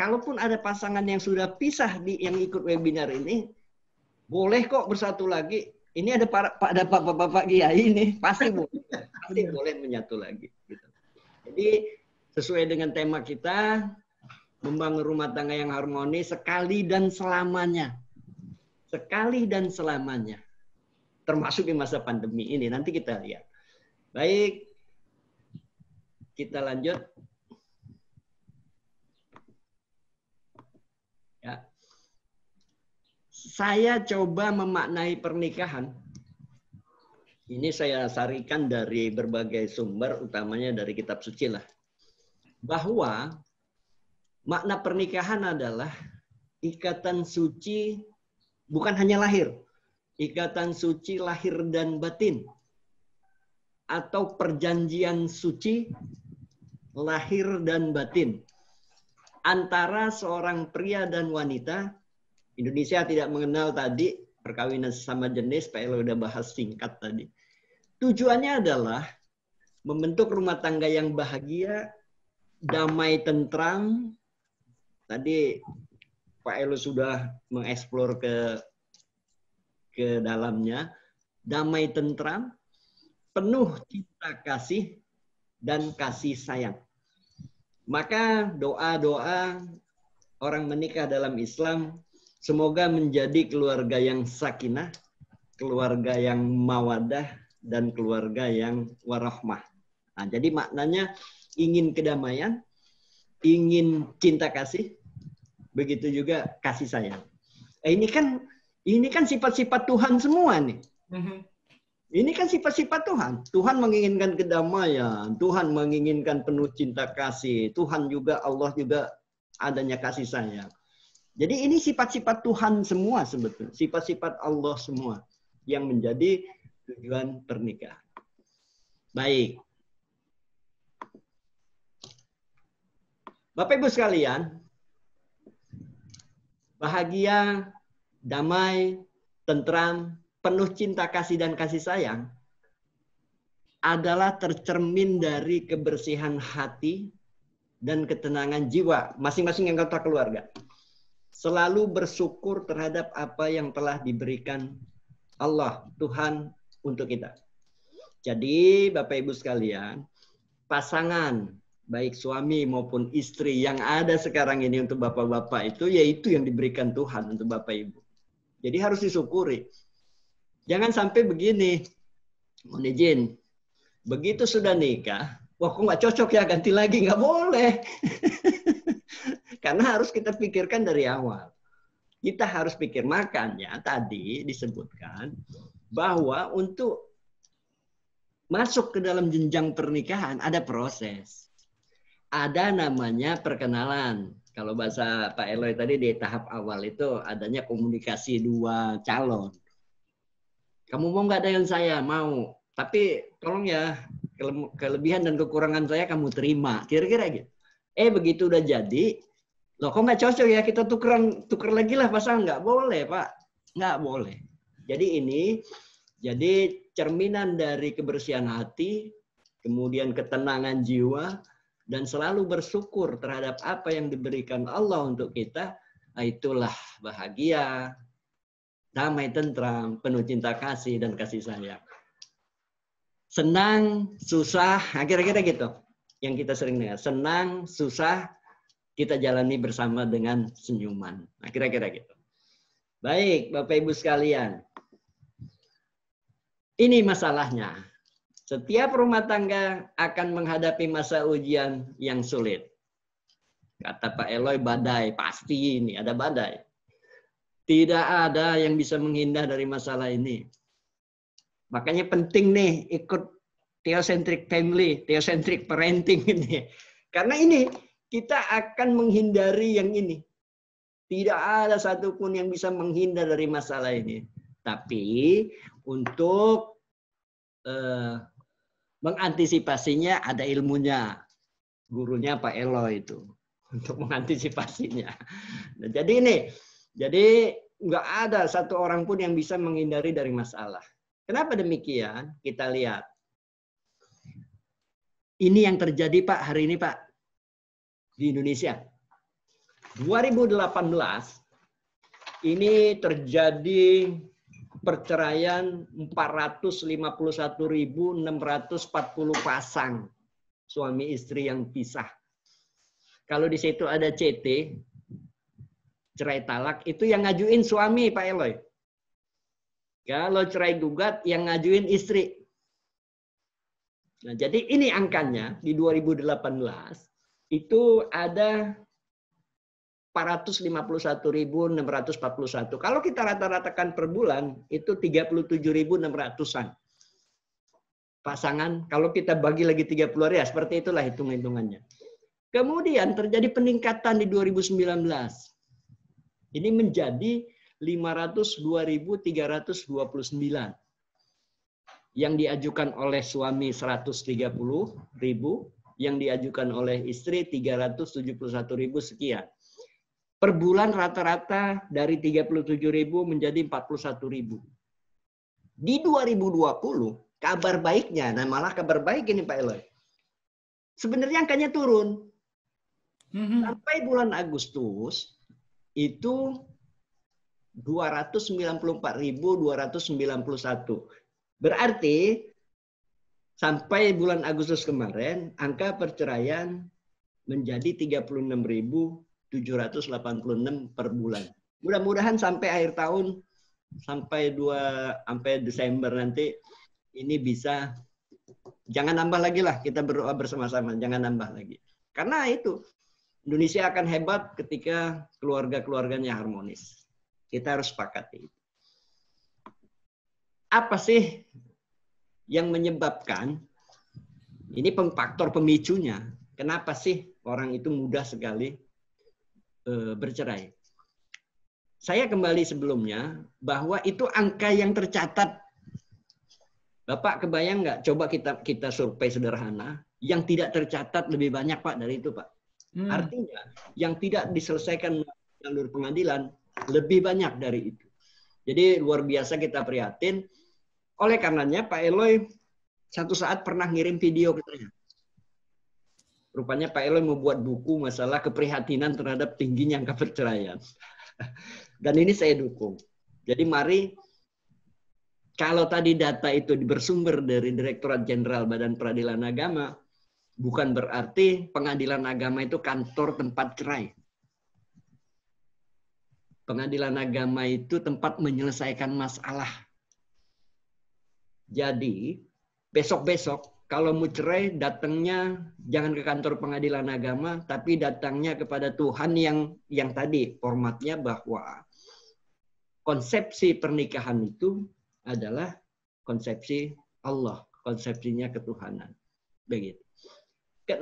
Speaker 4: kalaupun ada pasangan yang sudah pisah di yang ikut webinar ini, boleh kok bersatu lagi. Ini ada para ada pak, pak, kiai ini pasti boleh, pasti boleh menyatu lagi. Gitu. Jadi sesuai dengan tema kita membangun rumah tangga yang harmonis sekali dan selamanya sekali dan selamanya. Termasuk di masa pandemi ini. Nanti kita lihat. Baik. Kita lanjut. Ya. Saya coba memaknai pernikahan. Ini saya sarikan dari berbagai sumber, utamanya dari kitab suci lah. Bahwa makna pernikahan adalah ikatan suci Bukan hanya lahir. Ikatan suci lahir dan batin. Atau perjanjian suci lahir dan batin. Antara seorang pria dan wanita, Indonesia tidak mengenal tadi perkawinan sama jenis, Pak Elo udah bahas singkat tadi. Tujuannya adalah membentuk rumah tangga yang bahagia, damai tentram. Tadi Pak Elo sudah mengeksplor ke ke dalamnya, damai tentram, penuh cinta kasih dan kasih sayang. Maka doa-doa orang menikah dalam Islam semoga menjadi keluarga yang sakinah, keluarga yang mawadah dan keluarga yang warahmah. Nah, jadi maknanya ingin kedamaian, ingin cinta kasih, begitu juga kasih sayang. Eh, ini kan ini kan sifat-sifat Tuhan semua nih. Mm-hmm. Ini kan sifat-sifat Tuhan. Tuhan menginginkan kedamaian, Tuhan menginginkan penuh cinta kasih, Tuhan juga Allah juga adanya kasih sayang. Jadi ini sifat-sifat Tuhan semua sebetulnya, sifat-sifat Allah semua yang menjadi tujuan pernikahan. Baik. Bapak Ibu sekalian, bahagia, damai, tentram, penuh cinta kasih dan kasih sayang adalah tercermin dari kebersihan hati dan ketenangan jiwa masing-masing anggota keluarga. Selalu bersyukur terhadap apa yang telah diberikan Allah Tuhan untuk kita. Jadi Bapak Ibu sekalian, pasangan baik suami maupun istri yang ada sekarang ini untuk bapak-bapak itu yaitu yang diberikan Tuhan untuk bapak ibu. Jadi harus disyukuri. Jangan sampai begini, mohon izin, begitu sudah nikah, wah kok nggak cocok ya ganti lagi nggak boleh. Karena harus kita pikirkan dari awal. Kita harus pikir makannya tadi disebutkan bahwa untuk masuk ke dalam jenjang pernikahan ada proses ada namanya perkenalan. Kalau bahasa Pak Eloy tadi di tahap awal itu adanya komunikasi dua calon. Kamu mau nggak dengan saya? Mau. Tapi tolong ya kelebihan dan kekurangan saya kamu terima. Kira-kira gitu. Eh begitu udah jadi, loh kok nggak cocok ya kita tukeran tuker lagi lah pasal nggak boleh pak, nggak boleh. Jadi ini jadi cerminan dari kebersihan hati, kemudian ketenangan jiwa, dan selalu bersyukur terhadap apa yang diberikan Allah untuk kita, ah, itulah bahagia, damai tentram, penuh cinta kasih dan kasih sayang. Senang, susah, nah, kira-kira gitu. Yang kita sering dengar, senang, susah, kita jalani bersama dengan senyuman. Nah, kira-kira gitu. Baik, Bapak Ibu sekalian. Ini masalahnya. Setiap rumah tangga akan menghadapi masa ujian yang sulit. Kata Pak Eloy, badai. Pasti ini ada badai. Tidak ada yang bisa menghindar dari masalah ini. Makanya penting nih ikut teosentrik family, teosentrik parenting ini. Karena ini kita akan menghindari yang ini. Tidak ada satupun yang bisa menghindar dari masalah ini. Tapi untuk eh, mengantisipasinya ada ilmunya. Gurunya Pak Elo itu untuk mengantisipasinya. Nah, jadi ini, jadi nggak ada satu orang pun yang bisa menghindari dari masalah. Kenapa demikian? Kita lihat. Ini yang terjadi Pak hari ini Pak di Indonesia. 2018 ini terjadi perceraian 451.640 pasang suami istri yang pisah. Kalau di situ ada CT, cerai talak, itu yang ngajuin suami Pak Eloy. Kalau cerai gugat, yang ngajuin istri. Nah, jadi ini angkanya di 2018 itu ada 451.641. Kalau kita rata-ratakan per bulan itu 37.600-an. Pasangan, kalau kita bagi lagi 30 hari ya seperti itulah hitung-hitungannya. Kemudian terjadi peningkatan di 2019. Ini menjadi 502.329 yang diajukan oleh suami 130.000, yang diajukan oleh istri 371.000 sekian per bulan rata-rata dari 37.000 menjadi 41.000. Di 2020, kabar baiknya, nah malah kabar baik ini Pak Eloy. Sebenarnya angkanya turun. Mm-hmm. Sampai bulan Agustus itu 294.291. Berarti sampai bulan Agustus kemarin angka perceraian menjadi 36.000 786 per bulan. Mudah-mudahan sampai akhir tahun sampai 2 sampai Desember nanti ini bisa jangan nambah lagi lah kita berdoa bersama-sama jangan nambah lagi. Karena itu Indonesia akan hebat ketika keluarga-keluarganya harmonis. Kita harus sepakati itu. Apa sih yang menyebabkan ini faktor pemicunya? Kenapa sih orang itu mudah sekali Eh, bercerai. Saya kembali sebelumnya bahwa itu angka yang tercatat. Bapak kebayang nggak? Coba kita kita survei sederhana yang tidak tercatat lebih banyak Pak dari itu Pak.
Speaker 2: Hmm. Artinya
Speaker 4: yang tidak diselesaikan jalur pengadilan lebih banyak dari itu. Jadi luar biasa kita prihatin. Oleh karenanya Pak Eloy satu saat pernah ngirim video ke saya Rupanya Pak Eloy membuat buku masalah keprihatinan terhadap tingginya angka perceraian. Dan ini saya dukung. Jadi mari kalau tadi data itu bersumber dari Direktorat Jenderal Badan Peradilan Agama, bukan berarti pengadilan agama itu kantor tempat cerai. Pengadilan agama itu tempat menyelesaikan masalah. Jadi, besok-besok kalau mau cerai datangnya jangan ke kantor pengadilan agama tapi datangnya kepada Tuhan yang yang tadi formatnya bahwa konsepsi pernikahan itu adalah konsepsi Allah, konsepsinya ketuhanan. Begitu.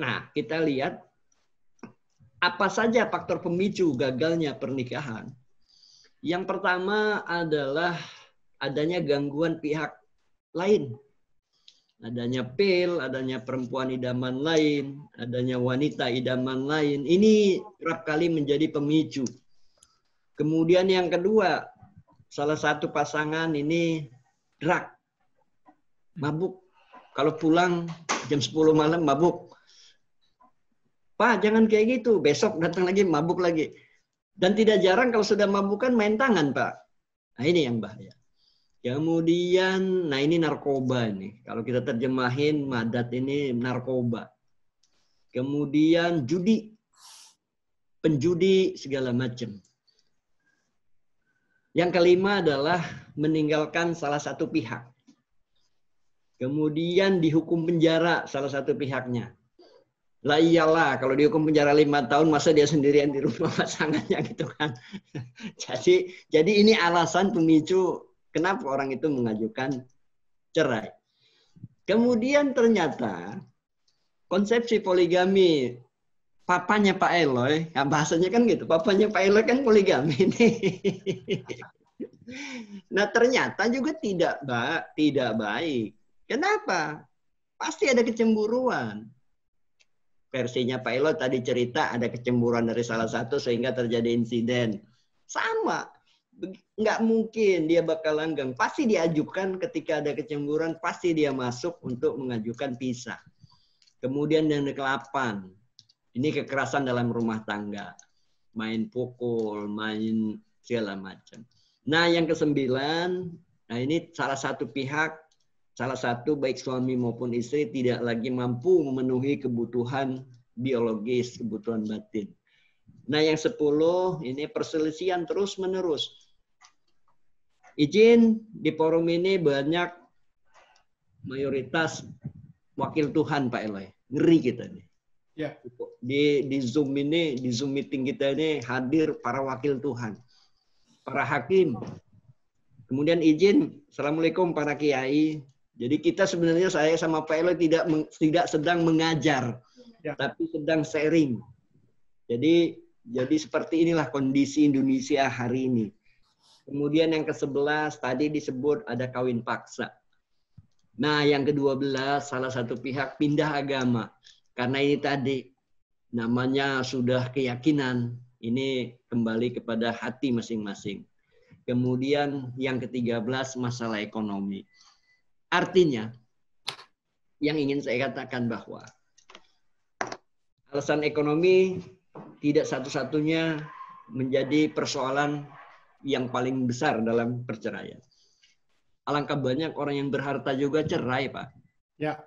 Speaker 4: Nah, kita lihat apa saja faktor pemicu gagalnya pernikahan. Yang pertama adalah adanya gangguan pihak lain adanya pil, adanya perempuan idaman lain, adanya wanita idaman lain. Ini kerap kali menjadi pemicu. Kemudian yang kedua, salah satu pasangan ini drug, mabuk. Kalau pulang jam 10 malam mabuk. Pak, jangan kayak gitu. Besok datang lagi mabuk lagi. Dan tidak jarang kalau sudah mabuk kan main tangan, Pak. Nah, ini yang bahaya. Kemudian, nah ini narkoba nih. Kalau kita terjemahin madat ini narkoba. Kemudian judi, penjudi segala macam. Yang kelima adalah meninggalkan salah satu pihak. Kemudian dihukum penjara salah satu pihaknya. Lah iyalah kalau dihukum penjara lima tahun masa dia sendirian di rumah pasangannya gitu kan. jadi jadi ini alasan pemicu Kenapa orang itu mengajukan cerai? Kemudian ternyata konsepsi poligami papanya Pak Eloy, ya bahasanya kan gitu, papanya Pak Eloy kan poligami nih. nah ternyata juga tidak ba tidak baik. Kenapa? Pasti ada kecemburuan versinya Pak Elo tadi cerita ada kecemburuan dari salah satu sehingga terjadi insiden. Sama, nggak mungkin dia bakal langgang. Pasti diajukan ketika ada kecemburuan, pasti dia masuk untuk mengajukan pisah. Kemudian yang ke-8, ini kekerasan dalam rumah tangga. Main pukul, main segala macam. Nah yang kesembilan, nah ini salah satu pihak, salah satu baik suami maupun istri tidak lagi mampu memenuhi kebutuhan biologis, kebutuhan batin. Nah yang sepuluh, ini perselisihan terus menerus Izin di forum ini banyak mayoritas wakil Tuhan Pak Eloy. Ngeri kita nih. Ya. Di, di Zoom ini, di Zoom meeting kita ini hadir para wakil Tuhan, para hakim. Kemudian izin, Assalamualaikum para kiai. Jadi kita sebenarnya saya sama Pak Eloy tidak tidak sedang mengajar, ya. tapi sedang sharing. Jadi jadi seperti inilah kondisi Indonesia hari ini. Kemudian yang ke-11 tadi disebut ada kawin paksa. Nah, yang ke-12 salah satu pihak pindah agama. Karena ini tadi namanya sudah keyakinan. Ini kembali kepada hati masing-masing. Kemudian yang ke-13 masalah ekonomi. Artinya, yang ingin saya katakan bahwa alasan ekonomi tidak satu-satunya menjadi persoalan yang paling besar dalam perceraian. Alangkah banyak orang yang berharta juga cerai, Pak. Ya.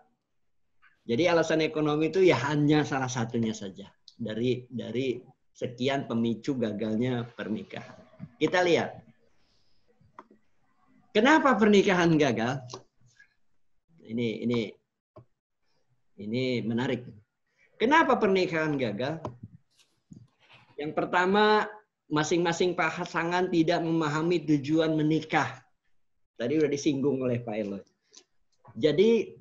Speaker 4: Jadi alasan ekonomi itu ya hanya salah satunya saja dari dari sekian pemicu gagalnya pernikahan. Kita lihat. Kenapa pernikahan gagal? Ini ini ini menarik. Kenapa pernikahan gagal? Yang pertama masing-masing pasangan tidak memahami tujuan menikah. Tadi sudah disinggung oleh Pak Elo. Jadi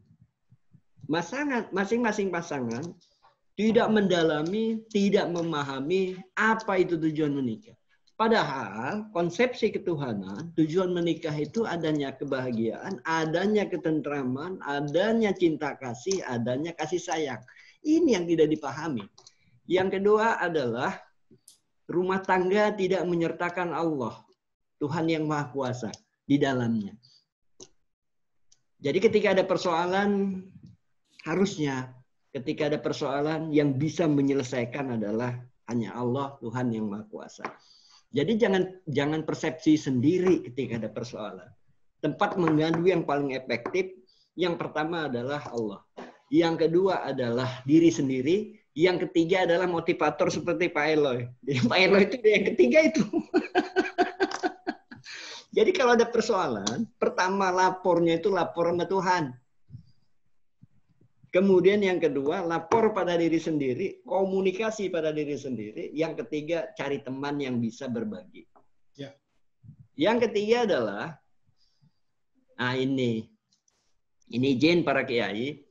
Speaker 4: masing-masing pasangan tidak mendalami, tidak memahami apa itu tujuan menikah. Padahal konsepsi ketuhanan, tujuan menikah itu adanya kebahagiaan, adanya ketentraman, adanya cinta kasih, adanya kasih sayang. Ini yang tidak dipahami. Yang kedua adalah rumah tangga tidak menyertakan Allah, Tuhan yang Maha Kuasa di dalamnya. Jadi ketika ada persoalan, harusnya ketika ada persoalan yang bisa menyelesaikan adalah hanya Allah Tuhan yang Maha Kuasa. Jadi jangan jangan persepsi sendiri ketika ada persoalan. Tempat mengadu yang paling efektif yang pertama adalah Allah. Yang kedua adalah diri sendiri, yang ketiga adalah motivator seperti Pak Eloy. Jadi ya, Pak Eloy itu yang ketiga itu. Jadi kalau ada persoalan, pertama lapornya itu laporan ke Tuhan. Kemudian yang kedua, lapor pada diri sendiri, komunikasi pada diri sendiri. Yang ketiga, cari teman yang bisa berbagi. Ya. Yang ketiga adalah, ah ini, ini Jane para kiai,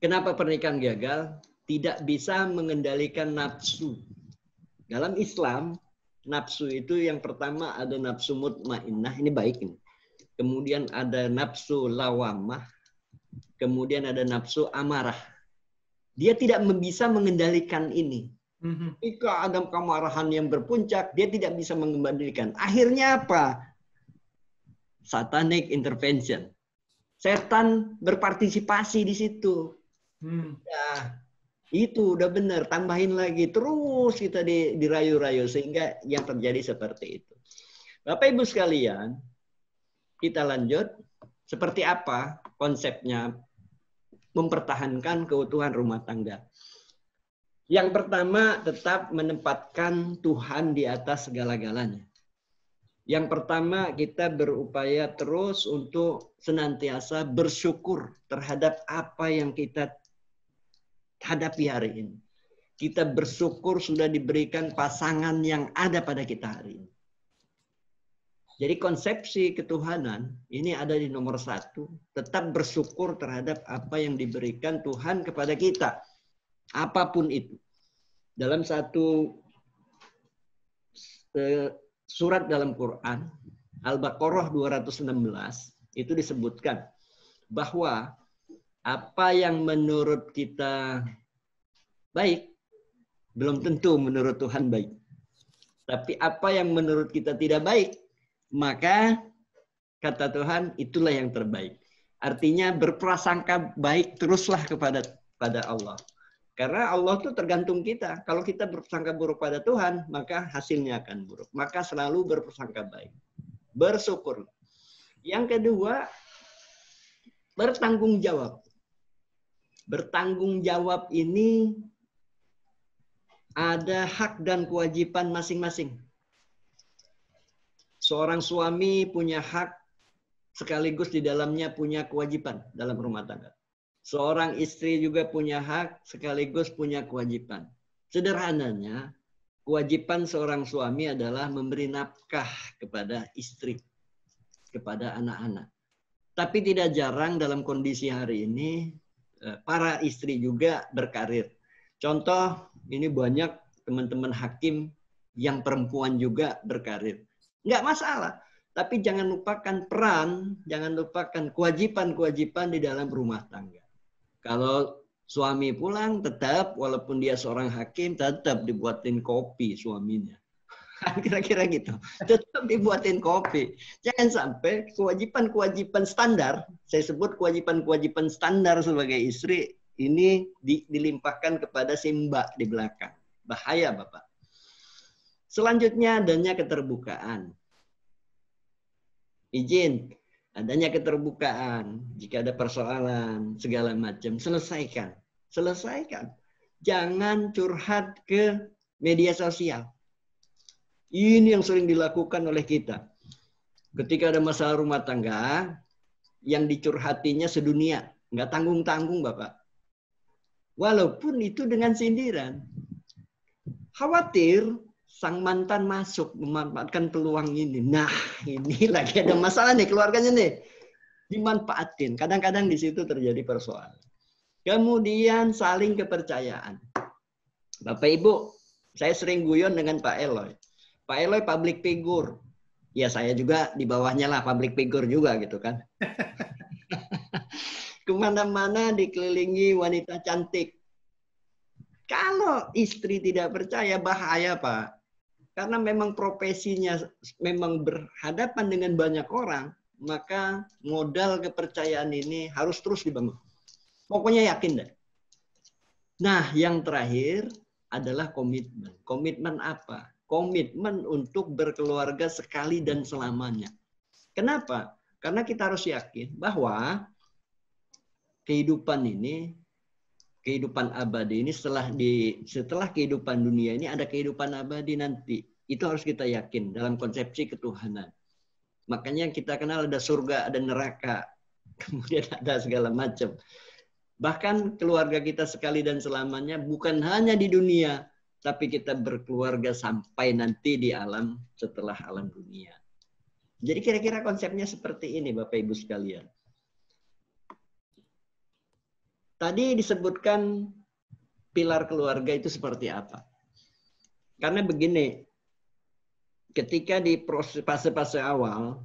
Speaker 4: kenapa pernikahan gagal? tidak bisa mengendalikan nafsu. Dalam Islam, nafsu itu yang pertama ada nafsu mutmainnah, ini baik ini. Kemudian ada nafsu lawamah, kemudian ada nafsu amarah. Dia tidak bisa mengendalikan ini. Jika mhm. ada kemarahan yang berpuncak, dia tidak bisa mengembalikan. Akhirnya apa? Satanic intervention. Setan berpartisipasi di situ. Hmm. Ya, itu udah bener tambahin lagi. Terus kita di, dirayu-rayu sehingga yang terjadi seperti itu. Bapak Ibu sekalian, kita lanjut. Seperti apa konsepnya mempertahankan keutuhan rumah tangga? Yang pertama, tetap menempatkan Tuhan di atas segala-galanya. Yang pertama, kita berupaya terus untuk senantiasa bersyukur terhadap apa yang kita hadapi hari ini. Kita bersyukur sudah diberikan pasangan yang ada pada kita hari ini. Jadi konsepsi ketuhanan ini ada di nomor satu. Tetap bersyukur terhadap apa yang diberikan Tuhan kepada kita. Apapun itu. Dalam satu surat dalam Quran, Al-Baqarah 216, itu disebutkan bahwa apa yang menurut kita baik belum tentu menurut Tuhan baik. Tapi apa yang menurut kita tidak baik, maka kata Tuhan itulah yang terbaik. Artinya berprasangka baik teruslah kepada pada Allah. Karena Allah itu tergantung kita. Kalau kita berprasangka buruk pada Tuhan, maka hasilnya akan buruk. Maka selalu berprasangka baik. Bersyukur. Yang kedua, bertanggung jawab bertanggung jawab ini ada hak dan kewajiban masing-masing. Seorang suami punya hak sekaligus di dalamnya punya kewajiban dalam rumah tangga. Seorang istri juga punya hak sekaligus punya kewajiban. Sederhananya, kewajiban seorang suami adalah memberi nafkah kepada istri, kepada anak-anak. Tapi tidak jarang dalam kondisi hari ini Eh, para istri juga berkarir. Contoh, ini banyak teman-teman hakim yang perempuan juga berkarir. Enggak masalah. Tapi jangan lupakan peran, jangan lupakan kewajiban-kewajiban di dalam rumah tangga. Kalau suami pulang tetap, walaupun dia seorang hakim, tetap dibuatin kopi suaminya. kira-kira gitu. Tetap dibuatin kopi. Jangan sampai kewajiban-kewajiban standar, saya sebut kewajiban-kewajiban standar sebagai istri ini di, dilimpahkan kepada si mbak di belakang. Bahaya Bapak. Selanjutnya adanya keterbukaan. Izin, adanya keterbukaan. Jika ada persoalan, segala macam, selesaikan. Selesaikan. Jangan curhat ke media sosial ini yang sering dilakukan oleh kita. Ketika ada masalah rumah tangga, yang dicurhatinya sedunia. Nggak tanggung-tanggung, Bapak. Walaupun itu dengan sindiran. Khawatir sang mantan masuk memanfaatkan peluang ini. Nah, ini lagi ada masalah nih keluarganya nih. Dimanfaatin. Kadang-kadang di situ terjadi persoalan. Kemudian saling kepercayaan. Bapak Ibu, saya sering guyon dengan Pak Eloy. Pak Eloy public figure. Ya saya juga di bawahnya lah public figure juga gitu kan. Kemana-mana dikelilingi wanita cantik. Kalau istri tidak percaya bahaya Pak. Karena memang profesinya memang berhadapan dengan banyak orang, maka modal kepercayaan ini harus terus dibangun. Pokoknya yakin deh. Nah, yang terakhir adalah komitmen. Komitmen apa? komitmen untuk berkeluarga sekali dan selamanya. Kenapa? Karena kita harus yakin bahwa kehidupan ini kehidupan abadi ini setelah di setelah kehidupan dunia ini ada kehidupan abadi nanti. Itu harus kita yakin dalam konsepsi ketuhanan. Makanya kita kenal ada surga, ada neraka, kemudian ada segala macam. Bahkan keluarga kita sekali dan selamanya bukan hanya di dunia, tapi kita berkeluarga sampai nanti di alam setelah alam dunia. Jadi kira-kira konsepnya seperti ini Bapak Ibu sekalian. Tadi disebutkan pilar keluarga itu seperti apa. Karena begini, ketika di fase-fase awal,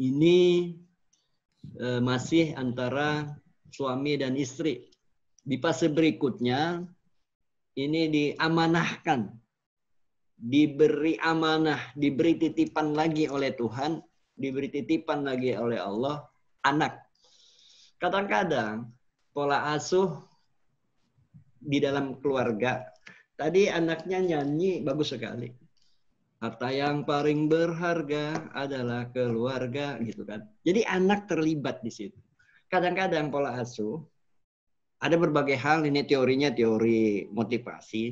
Speaker 4: ini e, masih antara suami dan istri. Di fase berikutnya, ini diamanahkan, diberi amanah, diberi titipan lagi oleh Tuhan, diberi titipan lagi oleh Allah, anak. Kadang-kadang pola asuh di dalam keluarga, tadi anaknya nyanyi bagus sekali. Harta yang paling berharga adalah keluarga gitu kan. Jadi anak terlibat di situ. Kadang-kadang pola asuh ada berbagai hal ini teorinya teori motivasi,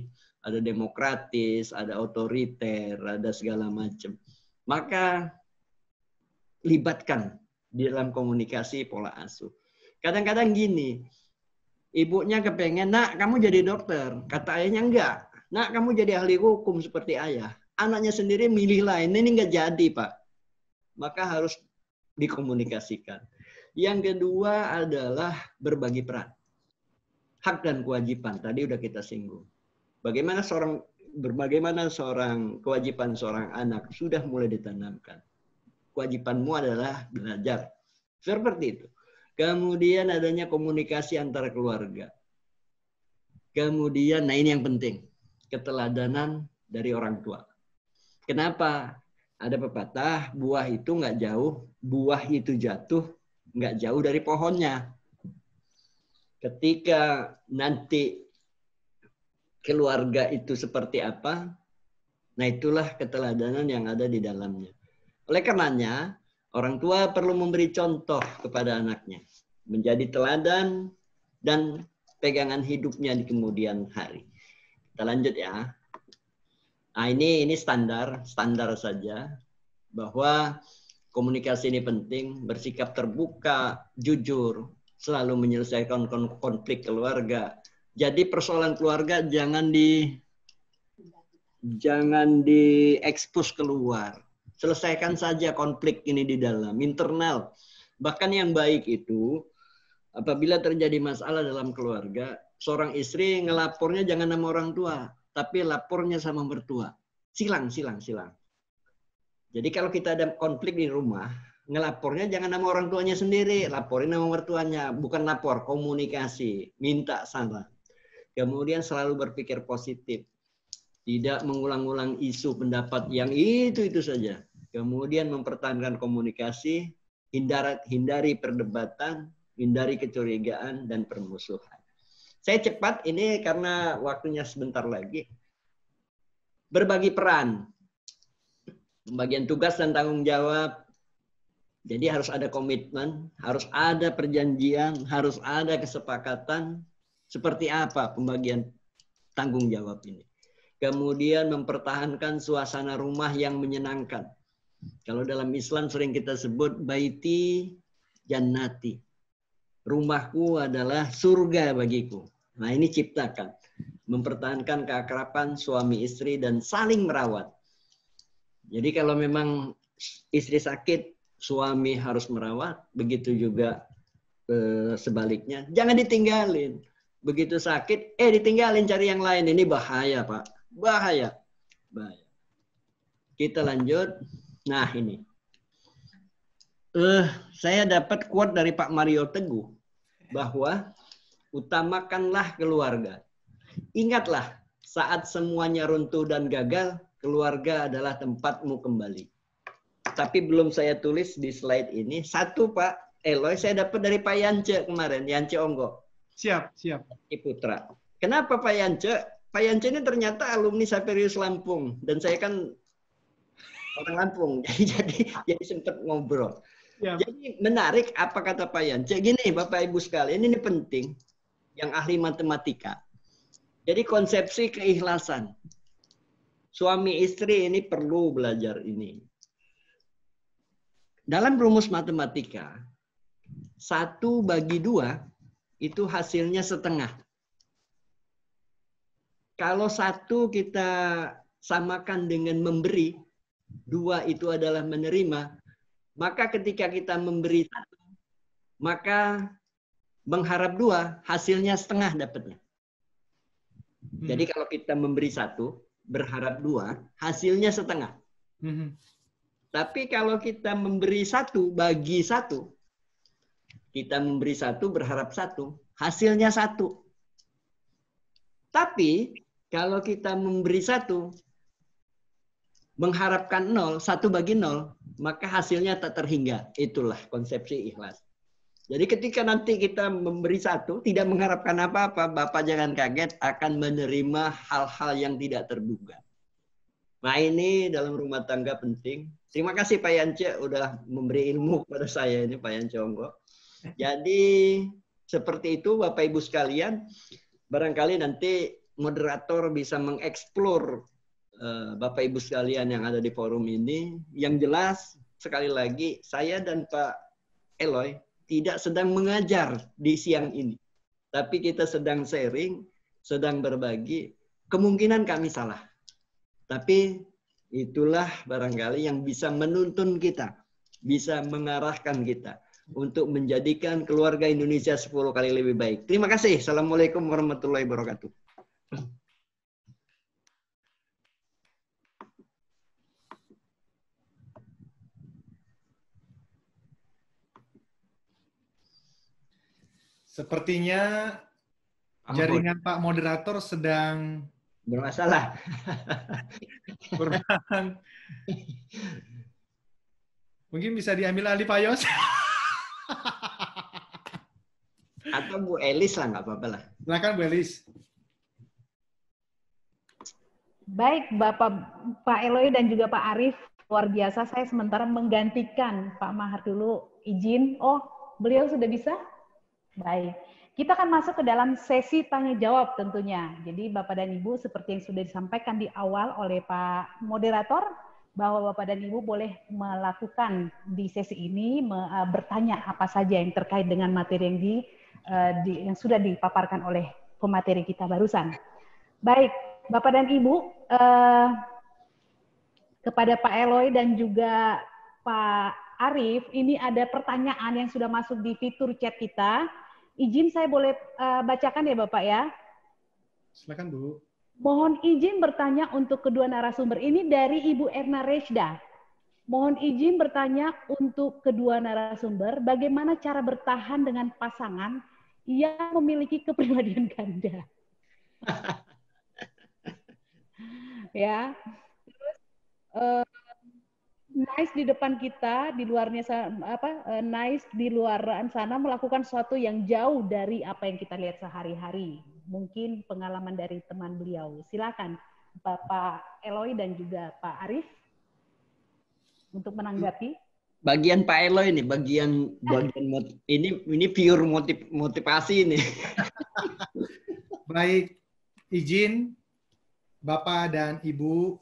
Speaker 4: ada demokratis, ada otoriter, ada segala macam. Maka libatkan di dalam komunikasi pola asuh. Kadang-kadang gini, ibunya kepengen, nak kamu jadi dokter. Kata ayahnya enggak. Nak kamu jadi ahli hukum seperti ayah. Anaknya sendiri milih lain, ini enggak jadi pak. Maka harus dikomunikasikan. Yang kedua adalah berbagi peran hak dan kewajiban tadi udah kita singgung. Bagaimana seorang berbagaimana seorang kewajiban seorang anak sudah mulai ditanamkan. Kewajibanmu adalah belajar. Seperti itu. Kemudian adanya komunikasi antara keluarga. Kemudian, nah ini yang penting, keteladanan dari orang tua. Kenapa? Ada pepatah, buah itu nggak jauh, buah itu jatuh nggak jauh dari pohonnya ketika nanti keluarga itu seperti apa, nah itulah keteladanan yang ada di dalamnya. Oleh karenanya, orang tua perlu memberi contoh kepada anaknya, menjadi teladan dan pegangan hidupnya di kemudian hari. Kita lanjut ya. Nah, ini ini standar, standar saja bahwa komunikasi ini penting, bersikap terbuka, jujur, selalu menyelesaikan konflik keluarga. Jadi persoalan keluarga jangan di jangan diekspos keluar. Selesaikan saja konflik ini di dalam internal. Bahkan yang baik itu apabila terjadi masalah dalam keluarga, seorang istri ngelapornya jangan sama orang tua, tapi lapornya sama mertua. Silang, silang, silang. Jadi kalau kita ada konflik di rumah, ngelapornya jangan nama orang tuanya sendiri, laporin nama mertuanya, bukan lapor, komunikasi, minta sana. Kemudian selalu berpikir positif, tidak mengulang-ulang isu pendapat yang itu itu saja. Kemudian mempertahankan komunikasi, hindari, hindari perdebatan, hindari kecurigaan dan permusuhan. Saya cepat ini karena waktunya sebentar lagi. Berbagi peran, pembagian tugas dan tanggung jawab, jadi harus ada komitmen, harus ada perjanjian, harus ada kesepakatan seperti apa pembagian tanggung jawab ini. Kemudian mempertahankan suasana rumah yang menyenangkan. Kalau dalam Islam sering kita sebut baiti jannati. Rumahku adalah surga bagiku. Nah ini ciptakan. Mempertahankan keakrapan suami istri dan saling merawat. Jadi kalau memang istri sakit, suami harus merawat, begitu juga e, sebaliknya. Jangan ditinggalin. Begitu sakit, eh ditinggalin cari yang lain. Ini bahaya, Pak. Bahaya. Bahaya. Kita lanjut. Nah, ini. Eh, saya dapat quote dari Pak Mario Teguh bahwa utamakanlah keluarga. Ingatlah, saat semuanya runtuh dan gagal, keluarga adalah tempatmu kembali tapi belum saya tulis di slide ini. Satu Pak Eloy eh, saya dapat dari Pak Yance kemarin, Yance Onggo. Siap, siap. Putra. Kenapa Pak Yance? Pak Yance ini ternyata alumni Saperius Lampung dan saya kan orang Lampung, jadi jadi jadi sempat ngobrol. Siap. Jadi menarik apa kata Pak Yance. Gini Bapak Ibu sekalian, ini penting yang ahli matematika. Jadi konsepsi keikhlasan. Suami istri ini perlu belajar ini dalam rumus matematika, satu bagi dua itu hasilnya setengah. Kalau satu kita samakan dengan memberi, dua itu adalah menerima, maka ketika kita memberi satu, maka mengharap dua, hasilnya setengah dapatnya. Hmm. Jadi kalau kita memberi satu, berharap dua, hasilnya setengah. Hmm. Tapi kalau kita memberi satu bagi satu, kita memberi satu berharap satu, hasilnya satu. Tapi kalau kita memberi satu, mengharapkan nol, satu bagi nol, maka hasilnya tak terhingga. Itulah konsepsi ikhlas. Jadi ketika nanti kita memberi satu, tidak mengharapkan apa-apa, Bapak jangan kaget akan menerima hal-hal yang tidak terduga. Nah ini dalam rumah tangga penting, Terima kasih Pak Yance udah memberi ilmu kepada saya ini Pak Yance Onggo. Jadi seperti itu Bapak Ibu sekalian, barangkali nanti moderator bisa mengeksplor eh, Bapak Ibu sekalian yang ada di forum ini. Yang jelas sekali lagi saya dan Pak Eloy tidak sedang mengajar di siang ini. Tapi kita sedang sharing, sedang berbagi. Kemungkinan kami salah. Tapi Itulah barangkali yang bisa menuntun kita, bisa mengarahkan kita untuk menjadikan keluarga Indonesia 10 kali lebih baik. Terima kasih. Assalamualaikum warahmatullahi wabarakatuh.
Speaker 1: Sepertinya jaringan Pak Moderator sedang Bermasalah. Kurang. Mungkin bisa diambil alih Pak Yos.
Speaker 4: Atau Bu Elis lah, nggak apa-apa lah. Silakan Bu Elis.
Speaker 5: Baik, Bapak Pak Eloy dan juga Pak Arif, luar biasa saya sementara menggantikan Pak Mahar dulu izin. Oh, beliau sudah bisa? Baik. Kita akan masuk ke dalam sesi tanya jawab tentunya. Jadi Bapak dan Ibu seperti yang sudah disampaikan di awal oleh Pak moderator bahwa Bapak dan Ibu boleh melakukan di sesi ini eh, bertanya apa saja yang terkait dengan materi yang eh, di, yang sudah dipaparkan oleh pemateri kita barusan. Baik, Bapak dan Ibu eh, kepada Pak Eloy dan juga Pak Arif, ini ada pertanyaan yang sudah masuk di fitur chat kita Izin saya boleh uh, bacakan ya Bapak ya.
Speaker 1: Silakan Bu.
Speaker 5: Mohon izin bertanya untuk kedua narasumber ini dari Ibu Erna Rejda. Mohon izin bertanya untuk kedua narasumber, bagaimana cara bertahan dengan pasangan yang memiliki kepribadian ganda? ya. Terus, uh, nice di depan kita, di luarnya apa eh, nice di luaran sana melakukan sesuatu yang jauh dari apa yang kita lihat sehari-hari. Mungkin pengalaman dari teman beliau. Silakan Bapak Eloy dan juga Pak Arif untuk menanggapi.
Speaker 4: Bagian Pak Eloy ini, bagian bagian ini ini pure motiv, motivasi ini. Baik, izin
Speaker 1: Bapak dan Ibu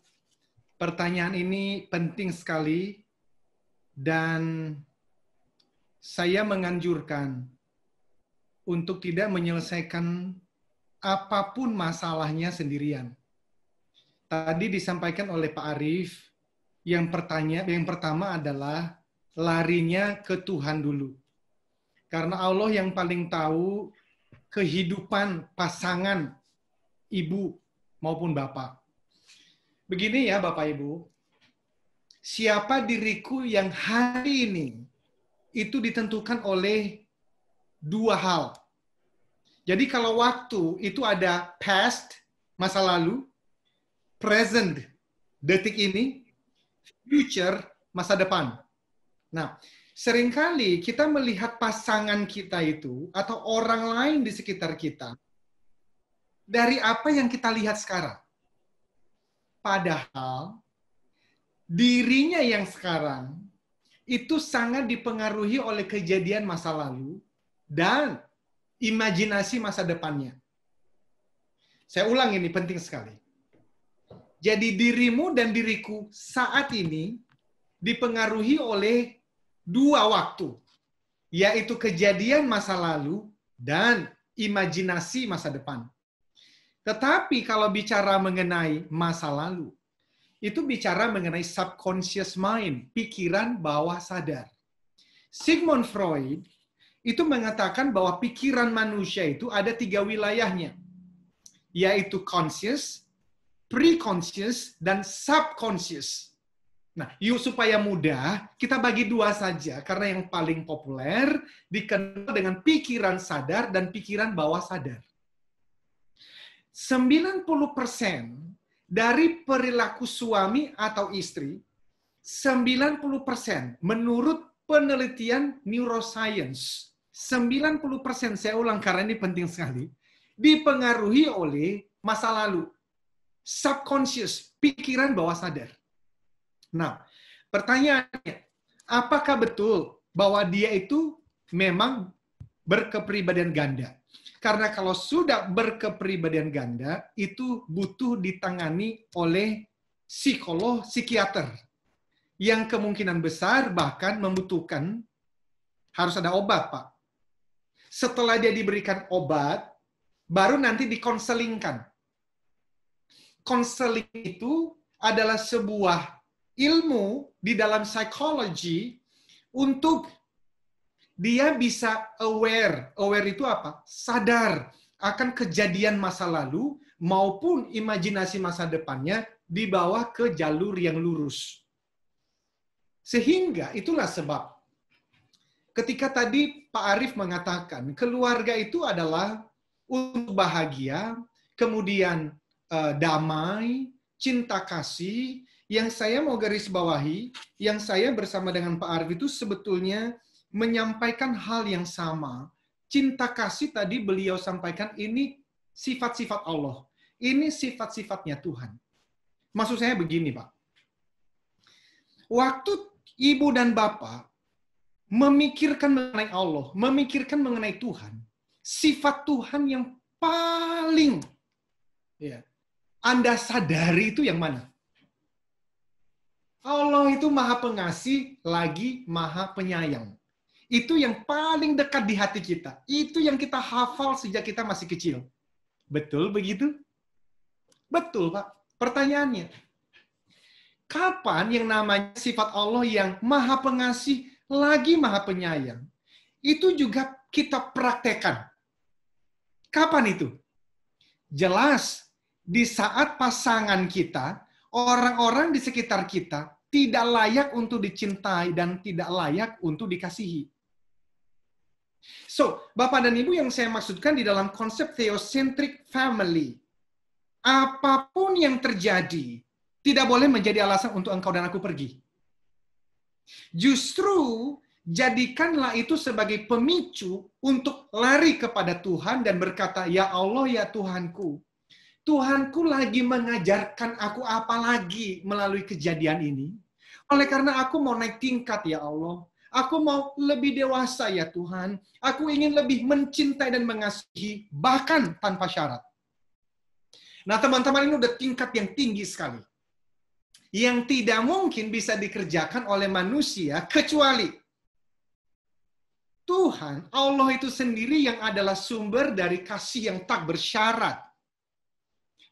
Speaker 1: Pertanyaan ini penting sekali dan saya menganjurkan untuk tidak menyelesaikan apapun masalahnya sendirian. Tadi disampaikan oleh Pak Arif yang pertanyaan yang pertama adalah larinya ke Tuhan dulu. Karena Allah yang paling tahu kehidupan pasangan ibu maupun bapak. Begini ya Bapak Ibu, siapa diriku yang hari ini itu ditentukan oleh dua hal. Jadi kalau waktu itu ada past, masa lalu, present, detik ini, future, masa depan. Nah, seringkali kita melihat pasangan kita itu atau orang lain di sekitar kita dari apa yang kita lihat sekarang. Padahal dirinya yang sekarang itu sangat dipengaruhi oleh kejadian masa lalu dan imajinasi masa depannya. Saya ulang ini penting sekali. Jadi dirimu dan diriku saat ini dipengaruhi oleh dua waktu, yaitu kejadian masa lalu dan imajinasi masa depan. Tetapi kalau bicara mengenai masa lalu, itu bicara mengenai subconscious mind, pikiran bawah sadar. Sigmund Freud itu mengatakan bahwa pikiran manusia itu ada tiga wilayahnya, yaitu conscious, preconscious, dan subconscious. Nah, yuk supaya mudah, kita bagi dua saja, karena yang paling populer dikenal dengan pikiran sadar dan pikiran bawah sadar. 90% dari perilaku suami atau istri, 90% menurut penelitian neuroscience, 90% saya ulang karena ini penting sekali, dipengaruhi oleh masa lalu. Subconscious, pikiran bawah sadar. Nah, pertanyaannya, apakah betul bahwa dia itu memang berkepribadian ganda? Karena kalau sudah berkepribadian ganda, itu butuh ditangani oleh psikolog, psikiater. Yang kemungkinan besar bahkan membutuhkan harus ada obat, Pak. Setelah dia diberikan obat, baru nanti dikonselingkan. Konseling itu adalah sebuah ilmu di dalam psikologi untuk dia bisa aware. Aware itu apa? Sadar akan kejadian masa lalu maupun imajinasi masa depannya di bawah ke jalur yang lurus. Sehingga itulah sebab ketika tadi Pak arif mengatakan keluarga itu adalah untuk bahagia, kemudian eh, damai, cinta kasih, yang saya mau garis bawahi, yang saya bersama dengan Pak arif itu sebetulnya menyampaikan hal yang sama. Cinta kasih tadi beliau sampaikan ini sifat-sifat Allah. Ini sifat-sifatnya Tuhan. Maksud saya begini, Pak. Waktu ibu dan bapak memikirkan mengenai Allah, memikirkan mengenai Tuhan, sifat Tuhan yang paling ya, Anda sadari itu yang mana? Allah itu maha pengasih lagi maha penyayang itu yang paling dekat di hati kita. Itu yang kita hafal sejak kita masih kecil. Betul begitu? Betul, Pak. Pertanyaannya, kapan yang namanya sifat Allah yang maha pengasih lagi maha penyayang, itu juga kita praktekan? Kapan itu? Jelas, di saat pasangan kita, orang-orang di sekitar kita, tidak layak untuk dicintai dan tidak layak untuk dikasihi So, Bapak dan Ibu yang saya maksudkan di dalam konsep theocentric family, apapun yang terjadi tidak boleh menjadi alasan untuk engkau dan aku pergi. Justru jadikanlah itu sebagai pemicu untuk lari kepada Tuhan dan berkata, "Ya Allah, ya Tuhanku, Tuhanku lagi mengajarkan aku apa lagi melalui kejadian ini? Oleh karena aku mau naik tingkat, ya Allah, Aku mau lebih dewasa ya Tuhan. Aku ingin lebih mencintai dan mengasihi bahkan tanpa syarat. Nah teman-teman ini udah tingkat yang tinggi sekali. Yang tidak mungkin bisa dikerjakan oleh manusia kecuali Tuhan, Allah itu sendiri yang adalah sumber dari kasih yang tak bersyarat.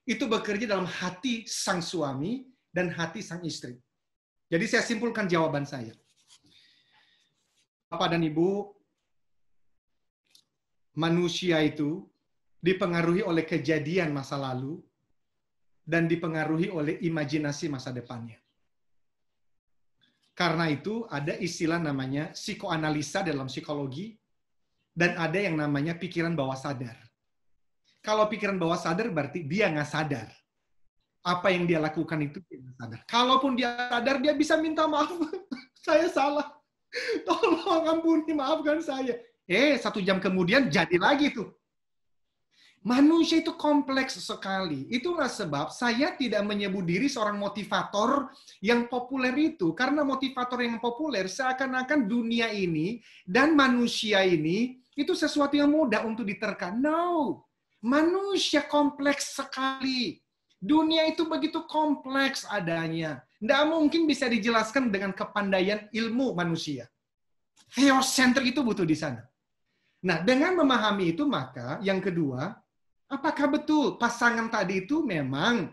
Speaker 1: Itu bekerja dalam hati sang suami dan hati sang istri. Jadi saya simpulkan jawaban saya. Bapak dan Ibu, manusia itu dipengaruhi oleh kejadian masa lalu dan dipengaruhi oleh imajinasi masa depannya. Karena itu ada istilah namanya psikoanalisa dalam psikologi dan ada yang namanya pikiran bawah sadar. Kalau pikiran bawah sadar berarti dia nggak sadar. Apa yang dia lakukan itu dia nggak sadar. Kalaupun dia sadar, dia bisa minta maaf. Saya salah Tolong ampuni, maafkan saya. Eh, satu jam kemudian jadi lagi tuh. Manusia itu kompleks sekali. Itulah sebab saya tidak menyebut diri seorang motivator yang populer itu. Karena motivator yang populer seakan-akan dunia ini dan manusia ini itu sesuatu yang mudah untuk diterka. No. Manusia kompleks sekali. Dunia itu begitu kompleks adanya. Tidak mungkin bisa dijelaskan dengan kepandaian ilmu manusia. Theocentrik itu butuh di sana. Nah, dengan memahami itu maka yang kedua, apakah betul pasangan tadi itu memang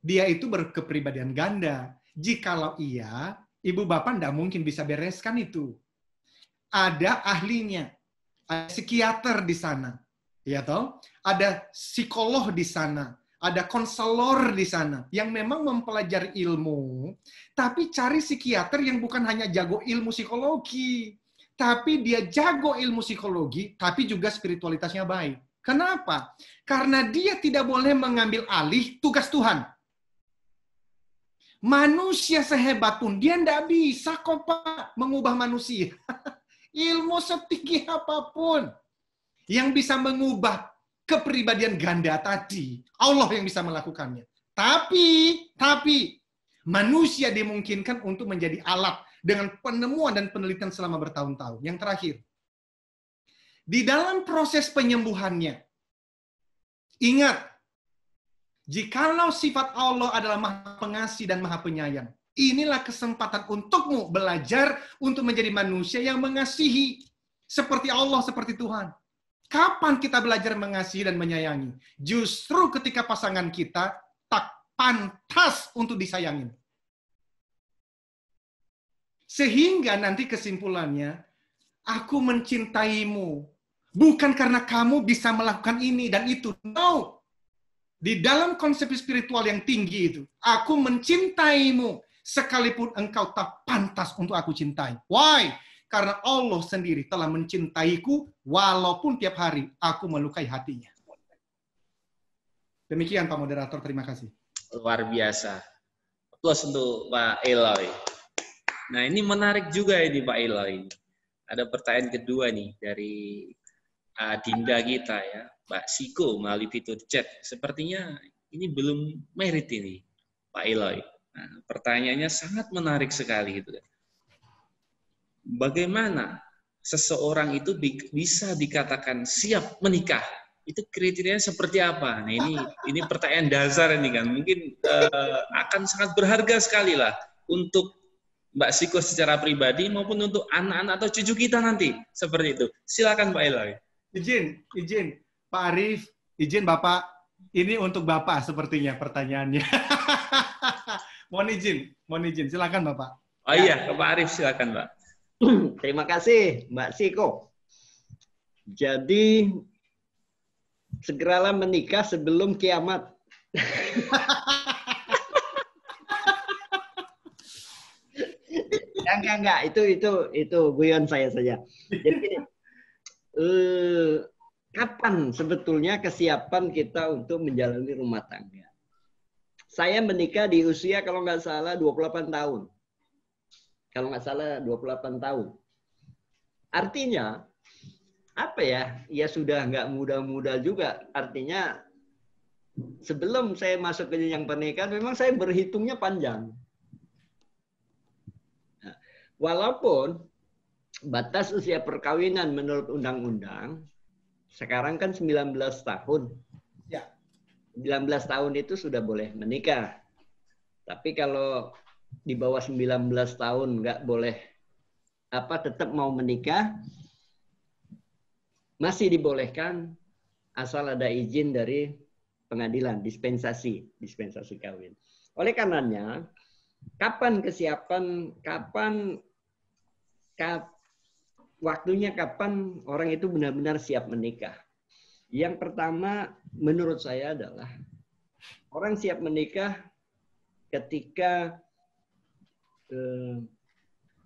Speaker 1: dia itu berkepribadian ganda? Jikalau iya, ibu bapak tidak mungkin bisa bereskan itu. Ada ahlinya, ada psikiater di sana, ya toh? Ada psikolog di sana, ada konselor di sana yang memang mempelajari ilmu, tapi cari psikiater yang bukan hanya jago ilmu psikologi, tapi dia jago ilmu psikologi, tapi juga spiritualitasnya baik. Kenapa? Karena dia tidak boleh mengambil alih tugas Tuhan. Manusia sehebat pun dia tidak bisa kok Pak mengubah manusia. ilmu setinggi apapun yang bisa mengubah kepribadian ganda tadi, Allah yang bisa melakukannya. Tapi, tapi manusia dimungkinkan untuk menjadi alat dengan penemuan dan penelitian selama bertahun-tahun. Yang terakhir, di dalam proses penyembuhannya, ingat, jikalau sifat Allah adalah maha pengasih dan maha penyayang, inilah kesempatan untukmu belajar untuk menjadi manusia yang mengasihi seperti Allah, seperti Tuhan. Kapan kita belajar mengasihi dan menyayangi? Justru ketika pasangan kita tak pantas untuk disayangin. Sehingga nanti kesimpulannya, aku mencintaimu. Bukan karena kamu bisa melakukan ini dan itu. No. Di dalam konsep spiritual yang tinggi itu, aku mencintaimu sekalipun engkau tak pantas untuk aku cintai. Why? karena Allah sendiri telah mencintaiku walaupun tiap hari aku melukai hatinya. Demikian Pak Moderator, terima kasih.
Speaker 3: Luar biasa. Plus untuk Pak Eloy. Nah ini menarik juga ini Pak Eloy. Ada pertanyaan kedua nih dari Adinda kita ya, Pak Siko melalui fitur chat. Sepertinya ini belum merit ini Pak Eloy. Nah, pertanyaannya sangat menarik sekali gitu kan bagaimana seseorang itu bisa dikatakan siap menikah? Itu kriterianya seperti apa? Nah, ini ini pertanyaan dasar ini kan. Mungkin uh, akan sangat berharga sekali lah untuk Mbak Siko secara pribadi maupun untuk anak-anak atau cucu kita nanti. Seperti itu. Silakan Pak Eloy. Izin, izin. Pak Arif, izin Bapak. Ini untuk Bapak
Speaker 1: sepertinya pertanyaannya. mohon izin, mohon izin. Silakan Bapak.
Speaker 3: Oh iya, ke Pak
Speaker 4: Arif silakan Pak. Terima kasih Mbak Siko. Jadi segeralah menikah sebelum kiamat. enggak, enggak, enggak. Itu itu itu guyon saya saja. Jadi eh, kapan sebetulnya kesiapan kita untuk menjalani rumah tangga? Saya menikah di usia kalau nggak salah 28 tahun kalau nggak salah 28 tahun. Artinya apa ya? Ya sudah nggak muda-muda juga. Artinya sebelum saya masuk ke jenjang pernikahan memang saya berhitungnya panjang. Nah, walaupun batas usia perkawinan menurut undang-undang sekarang kan 19 tahun. Ya. 19 tahun itu sudah boleh menikah. Tapi kalau di bawah 19 tahun nggak boleh apa tetap mau menikah masih dibolehkan asal ada izin dari pengadilan dispensasi dispensasi kawin. Oleh karenanya kapan kesiapan kapan kap, waktunya kapan orang itu benar-benar siap menikah. Yang pertama menurut saya adalah orang siap menikah ketika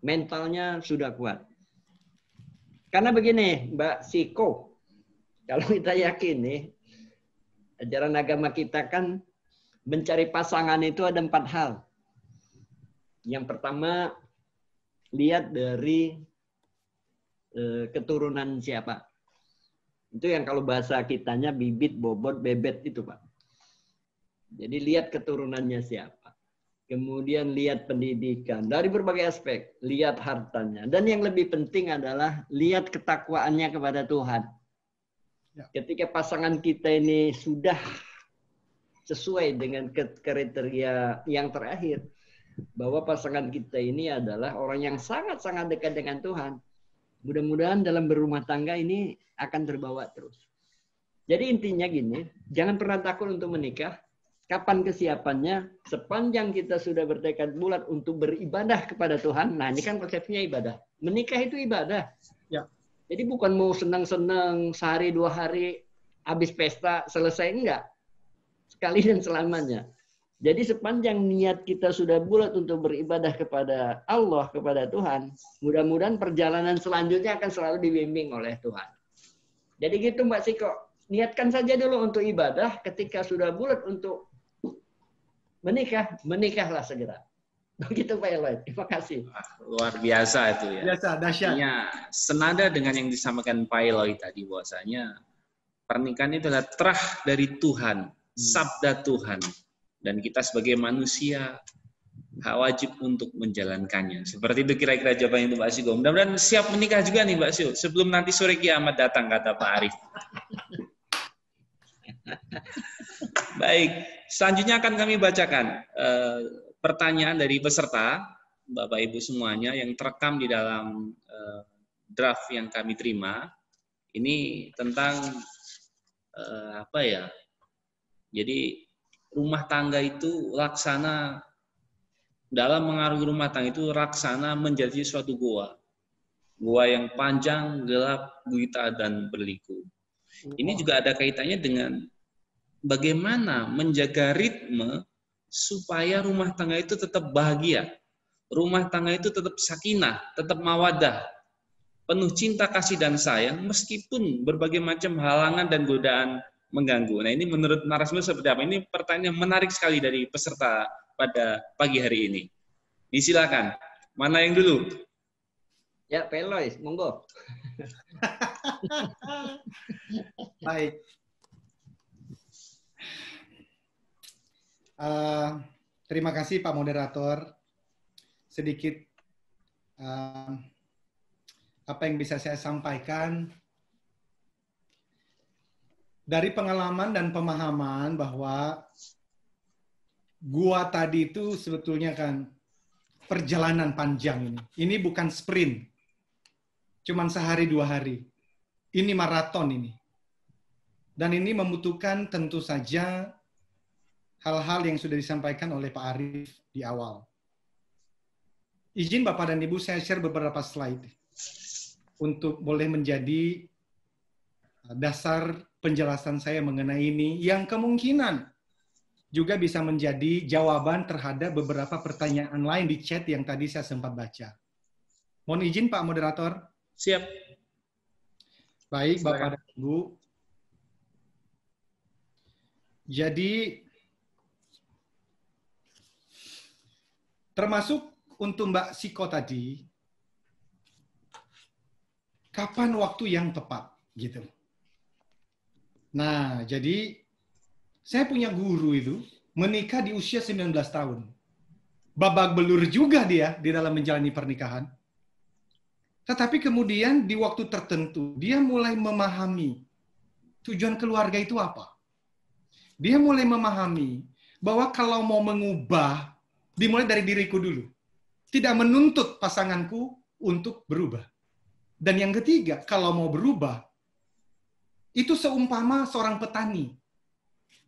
Speaker 4: mentalnya sudah kuat. Karena begini, Mbak Siko, kalau kita yakin nih, ajaran agama kita kan mencari pasangan itu ada empat hal. Yang pertama, lihat dari e, keturunan siapa. Itu yang kalau bahasa kitanya bibit, bobot, bebet itu Pak. Jadi lihat keturunannya siapa kemudian lihat pendidikan dari berbagai aspek, lihat hartanya, dan yang lebih penting adalah lihat ketakwaannya kepada Tuhan. Ya. Ketika pasangan kita ini sudah sesuai dengan kriteria yang terakhir, bahwa pasangan kita ini adalah orang yang sangat-sangat dekat dengan Tuhan. Mudah-mudahan dalam berumah tangga ini akan terbawa terus. Jadi intinya gini, jangan pernah takut untuk menikah, Kapan kesiapannya? Sepanjang kita sudah bertekad bulat untuk beribadah kepada Tuhan. Nah, ini kan konsepnya ibadah. Menikah itu ibadah. Ya. Jadi bukan mau senang-senang sehari dua hari habis pesta selesai enggak. Sekali dan selamanya. Jadi sepanjang niat kita sudah bulat untuk beribadah kepada Allah, kepada Tuhan, mudah-mudahan perjalanan selanjutnya akan selalu dibimbing oleh Tuhan. Jadi gitu Mbak Siko, niatkan saja dulu untuk ibadah ketika sudah bulat untuk menikah, menikahlah segera. Begitu Pak Eloy. Terima kasih.
Speaker 3: Luar biasa itu ya. Biasa, dahsyat. Ya, senada dengan yang disampaikan Pak Eloy tadi bahwasanya pernikahan itu adalah terah dari Tuhan, hmm. sabda Tuhan. Dan kita sebagai manusia hak wajib untuk menjalankannya. Seperti itu kira-kira jawaban itu Mbak Sigo. Mudah-mudahan siap menikah juga nih Mbak Sigo sebelum nanti sore kiamat datang kata Pak Arif. Baik, selanjutnya akan kami bacakan e, pertanyaan dari peserta, Bapak Ibu semuanya yang terekam di dalam e, draft yang kami terima. Ini tentang e, apa ya? Jadi rumah tangga itu laksana dalam mengaruhi rumah tangga itu laksana menjadi suatu goa. Goa yang panjang, gelap, gulita dan berliku. Ini juga ada kaitannya dengan bagaimana menjaga ritme supaya rumah tangga itu tetap bahagia, rumah tangga itu tetap sakinah, tetap mawadah, penuh cinta kasih dan sayang meskipun berbagai macam halangan dan godaan mengganggu. Nah ini menurut narasumber seperti apa? Ini pertanyaan menarik sekali dari peserta pada pagi hari ini. Disilakan.
Speaker 4: Mana yang dulu? Ya, Pelois, monggo. Baik.
Speaker 1: Uh, terima kasih Pak Moderator. Sedikit uh, apa yang bisa saya sampaikan dari pengalaman dan pemahaman bahwa gua tadi itu sebetulnya kan perjalanan panjang ini. Ini bukan sprint. Cuman sehari dua hari. Ini maraton ini. Dan ini membutuhkan tentu saja hal-hal yang sudah disampaikan oleh Pak Arief di awal. Izin Bapak dan Ibu saya share beberapa slide untuk boleh menjadi uh, dasar penjelasan saya mengenai ini yang kemungkinan juga bisa menjadi jawaban terhadap beberapa pertanyaan lain di chat yang tadi saya sempat baca. Mohon izin Pak Moderator. Siap. Baik Bapak dan Ibu. Jadi Termasuk untuk Mbak Siko tadi, kapan waktu yang tepat gitu. Nah, jadi saya punya guru itu menikah di usia 19 tahun. Babak belur juga dia di dalam menjalani pernikahan. Tetapi kemudian di waktu tertentu dia mulai memahami tujuan keluarga itu apa. Dia mulai memahami bahwa kalau mau mengubah dimulai dari diriku dulu. Tidak menuntut pasanganku untuk berubah. Dan yang ketiga, kalau mau berubah, itu seumpama seorang petani.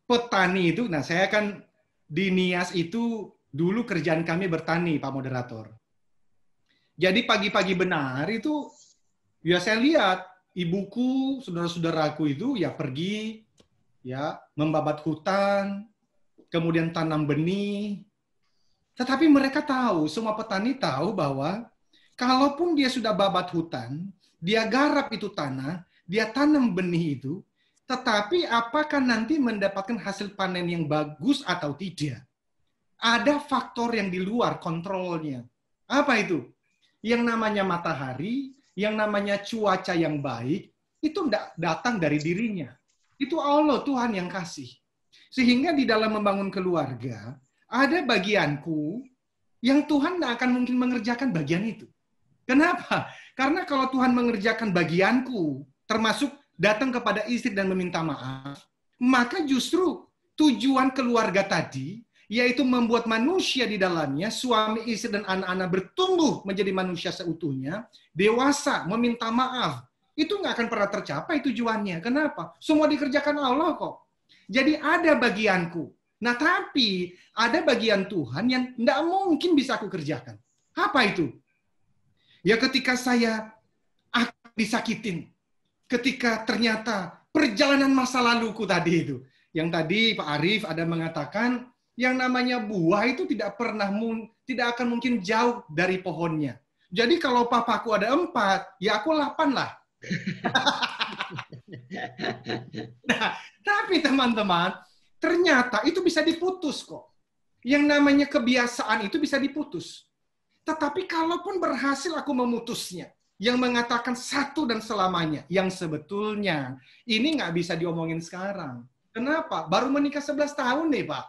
Speaker 1: Petani itu, nah saya kan di Nias itu dulu kerjaan kami bertani, Pak Moderator. Jadi pagi-pagi benar itu, ya saya lihat ibuku, saudara-saudaraku itu ya pergi, ya membabat hutan, kemudian tanam benih, tetapi mereka tahu, semua petani tahu bahwa kalaupun dia sudah babat hutan, dia garap itu tanah, dia tanam benih itu, tetapi apakah nanti mendapatkan hasil panen yang bagus atau tidak? Ada faktor yang di luar kontrolnya. Apa itu? Yang namanya matahari, yang namanya cuaca yang baik, itu tidak datang dari dirinya. Itu Allah, Tuhan yang kasih. Sehingga di dalam membangun keluarga, ada bagianku yang Tuhan tidak akan mungkin mengerjakan bagian itu. Kenapa? Karena kalau Tuhan mengerjakan bagianku, termasuk datang kepada istri dan meminta maaf, maka justru tujuan keluarga tadi, yaitu membuat manusia di dalamnya, suami, istri, dan anak-anak bertumbuh menjadi manusia seutuhnya, dewasa, meminta maaf, itu nggak akan pernah tercapai tujuannya. Kenapa? Semua dikerjakan Allah kok. Jadi ada bagianku. Nah, tapi ada bagian Tuhan yang tidak mungkin bisa aku kerjakan. Apa itu? Ya ketika saya aku disakitin. Ketika ternyata perjalanan masa laluku tadi itu. Yang tadi Pak Arif ada mengatakan, yang namanya buah itu tidak pernah tidak akan mungkin jauh dari pohonnya. Jadi kalau papaku ada empat, ya aku lapan lah. nah, tapi teman-teman, ternyata itu bisa diputus kok. Yang namanya kebiasaan itu bisa diputus. Tetapi kalaupun berhasil aku memutusnya, yang mengatakan satu dan selamanya, yang sebetulnya ini nggak bisa diomongin sekarang. Kenapa? Baru menikah 11 tahun nih Pak.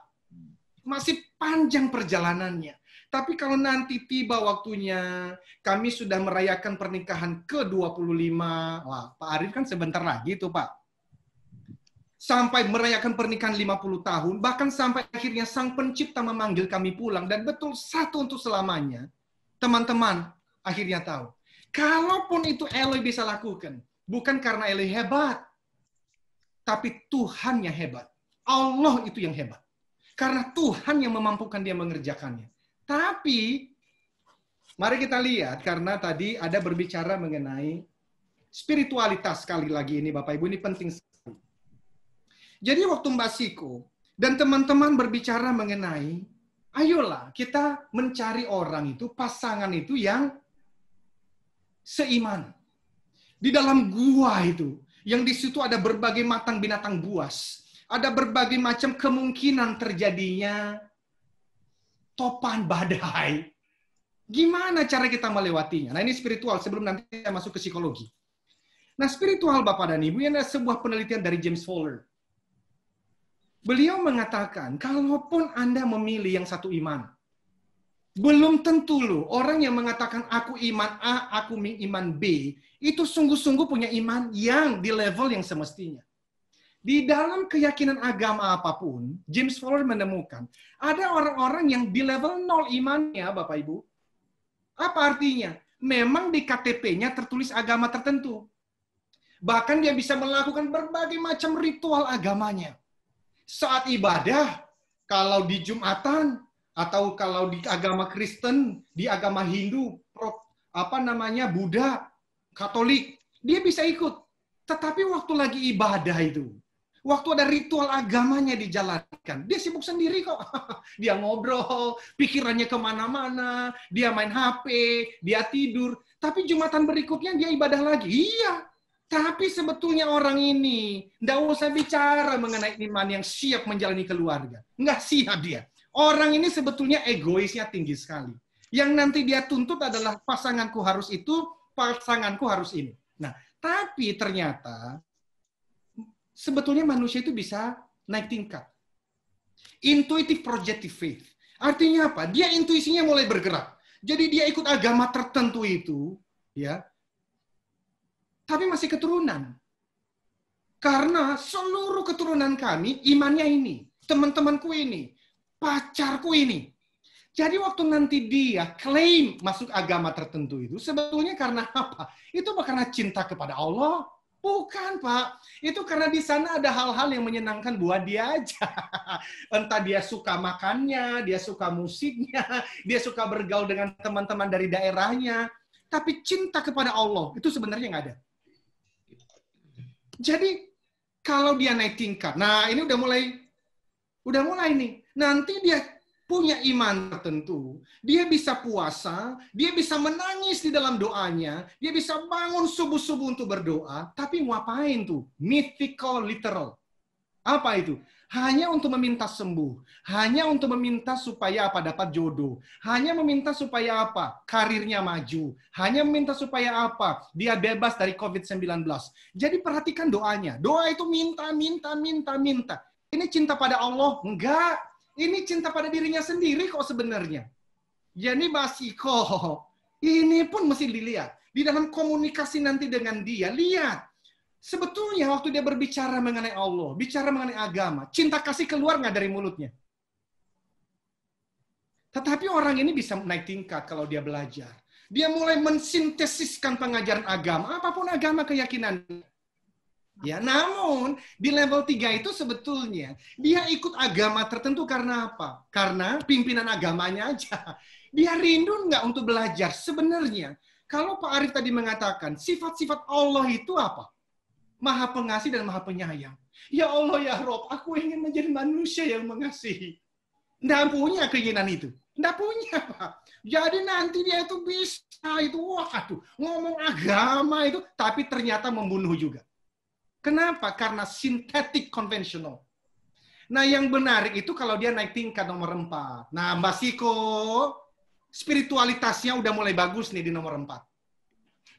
Speaker 1: Masih panjang perjalanannya. Tapi kalau nanti tiba waktunya, kami sudah merayakan pernikahan ke-25. Wah, Pak Arif kan sebentar lagi tuh Pak sampai merayakan pernikahan 50 tahun, bahkan sampai akhirnya sang pencipta memanggil kami pulang, dan betul satu untuk selamanya, teman-teman akhirnya tahu. Kalaupun itu Eloi bisa lakukan, bukan karena Eloi hebat, tapi Tuhan yang hebat. Allah itu yang hebat. Karena Tuhan yang memampukan dia mengerjakannya. Tapi, mari kita lihat, karena tadi ada berbicara mengenai spiritualitas sekali lagi ini Bapak Ibu, ini penting jadi waktu Mbak Siko dan teman-teman berbicara mengenai, ayolah kita mencari orang itu, pasangan itu yang seiman. Di dalam gua itu, yang di situ ada berbagai matang binatang buas, ada berbagai macam kemungkinan terjadinya topan badai. Gimana cara kita melewatinya? Nah ini spiritual sebelum nanti saya masuk ke psikologi. Nah spiritual Bapak dan Ibu ini adalah sebuah penelitian dari James Fowler. Beliau mengatakan, kalaupun Anda memilih yang satu iman, belum tentu loh orang yang mengatakan aku iman A, aku iman B, itu sungguh-sungguh punya iman yang di level yang semestinya. Di dalam keyakinan agama apapun, James Fuller menemukan ada orang-orang yang di level nol imannya, Bapak Ibu. Apa artinya? Memang di KTP-nya tertulis agama tertentu. Bahkan dia bisa melakukan berbagai macam ritual agamanya saat ibadah, kalau di Jumatan atau kalau di agama Kristen, di agama Hindu, apa namanya Buddha, Katolik, dia bisa ikut. Tetapi waktu lagi ibadah itu, waktu ada ritual agamanya dijalankan, dia sibuk sendiri kok. dia ngobrol, pikirannya kemana-mana, dia main HP, dia tidur. Tapi Jumatan berikutnya dia ibadah lagi. Iya, tapi sebetulnya orang ini tidak usah bicara mengenai iman yang siap menjalani keluarga. Nggak siap dia. Orang ini sebetulnya egoisnya tinggi sekali. Yang nanti dia tuntut adalah pasanganku harus itu, pasanganku harus ini. Nah, tapi ternyata sebetulnya manusia itu bisa naik tingkat. Intuitive projective faith. Artinya apa? Dia intuisinya mulai bergerak. Jadi dia ikut agama tertentu itu, ya tapi masih keturunan. Karena seluruh keturunan kami imannya ini, teman-temanku ini, pacarku ini. Jadi waktu nanti dia klaim masuk agama tertentu itu sebetulnya karena apa? Itu karena cinta kepada Allah, Bukan, Pak. Itu karena di sana ada hal-hal yang menyenangkan buat dia aja. Entah dia suka makannya, dia suka musiknya, dia suka bergaul dengan teman-teman dari daerahnya. Tapi cinta kepada Allah, itu sebenarnya nggak ada. Jadi kalau dia naik tingkat, nah ini udah mulai udah mulai nih. Nanti dia punya iman tertentu, dia bisa puasa, dia bisa menangis di dalam doanya, dia bisa bangun subuh-subuh untuk berdoa, tapi ngapain tuh? Mythical literal. Apa itu? hanya untuk meminta sembuh, hanya untuk meminta supaya apa dapat jodoh, hanya meminta supaya apa karirnya maju, hanya meminta supaya apa dia bebas dari COVID-19. Jadi perhatikan doanya. Doa itu minta, minta, minta, minta. Ini cinta pada Allah? Enggak. Ini cinta pada dirinya sendiri kok sebenarnya. Jadi masih kok. ini pun mesti dilihat. Di dalam komunikasi nanti dengan dia, lihat Sebetulnya waktu dia berbicara mengenai Allah, bicara mengenai agama, cinta kasih keluar nggak dari mulutnya? Tetapi orang ini bisa naik tingkat kalau dia belajar. Dia mulai mensintesiskan pengajaran agama, apapun agama keyakinan. Ya, namun di level 3 itu sebetulnya dia ikut agama tertentu karena apa? Karena pimpinan agamanya aja. Dia rindu nggak untuk belajar sebenarnya. Kalau Pak Arif tadi mengatakan sifat-sifat Allah itu apa? Maha Pengasih dan Maha Penyayang. Ya Allah, ya Rob, aku ingin menjadi manusia yang mengasihi. Nggak punya keinginan itu. Nggak punya, Pak. Jadi nanti dia itu bisa, itu wah, aduh, ngomong agama itu, tapi ternyata membunuh juga. Kenapa? Karena sintetik konvensional. Nah, yang menarik itu kalau dia naik tingkat nomor empat. Nah, Mbak Siko, spiritualitasnya udah mulai bagus nih di nomor empat.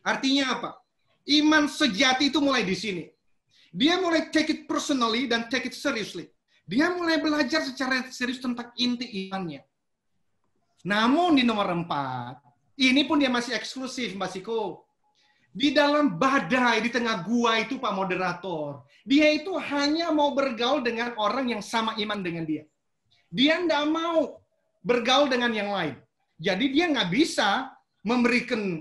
Speaker 1: Artinya apa? Iman sejati itu mulai di sini. Dia mulai take it personally dan take it seriously. Dia mulai belajar secara serius tentang inti imannya. Namun di nomor empat, ini pun dia masih eksklusif, Mbak Siko. Di dalam badai, di tengah gua itu Pak Moderator. Dia itu hanya mau bergaul dengan orang yang sama iman dengan dia. Dia nggak mau bergaul dengan yang lain. Jadi dia nggak bisa memberikan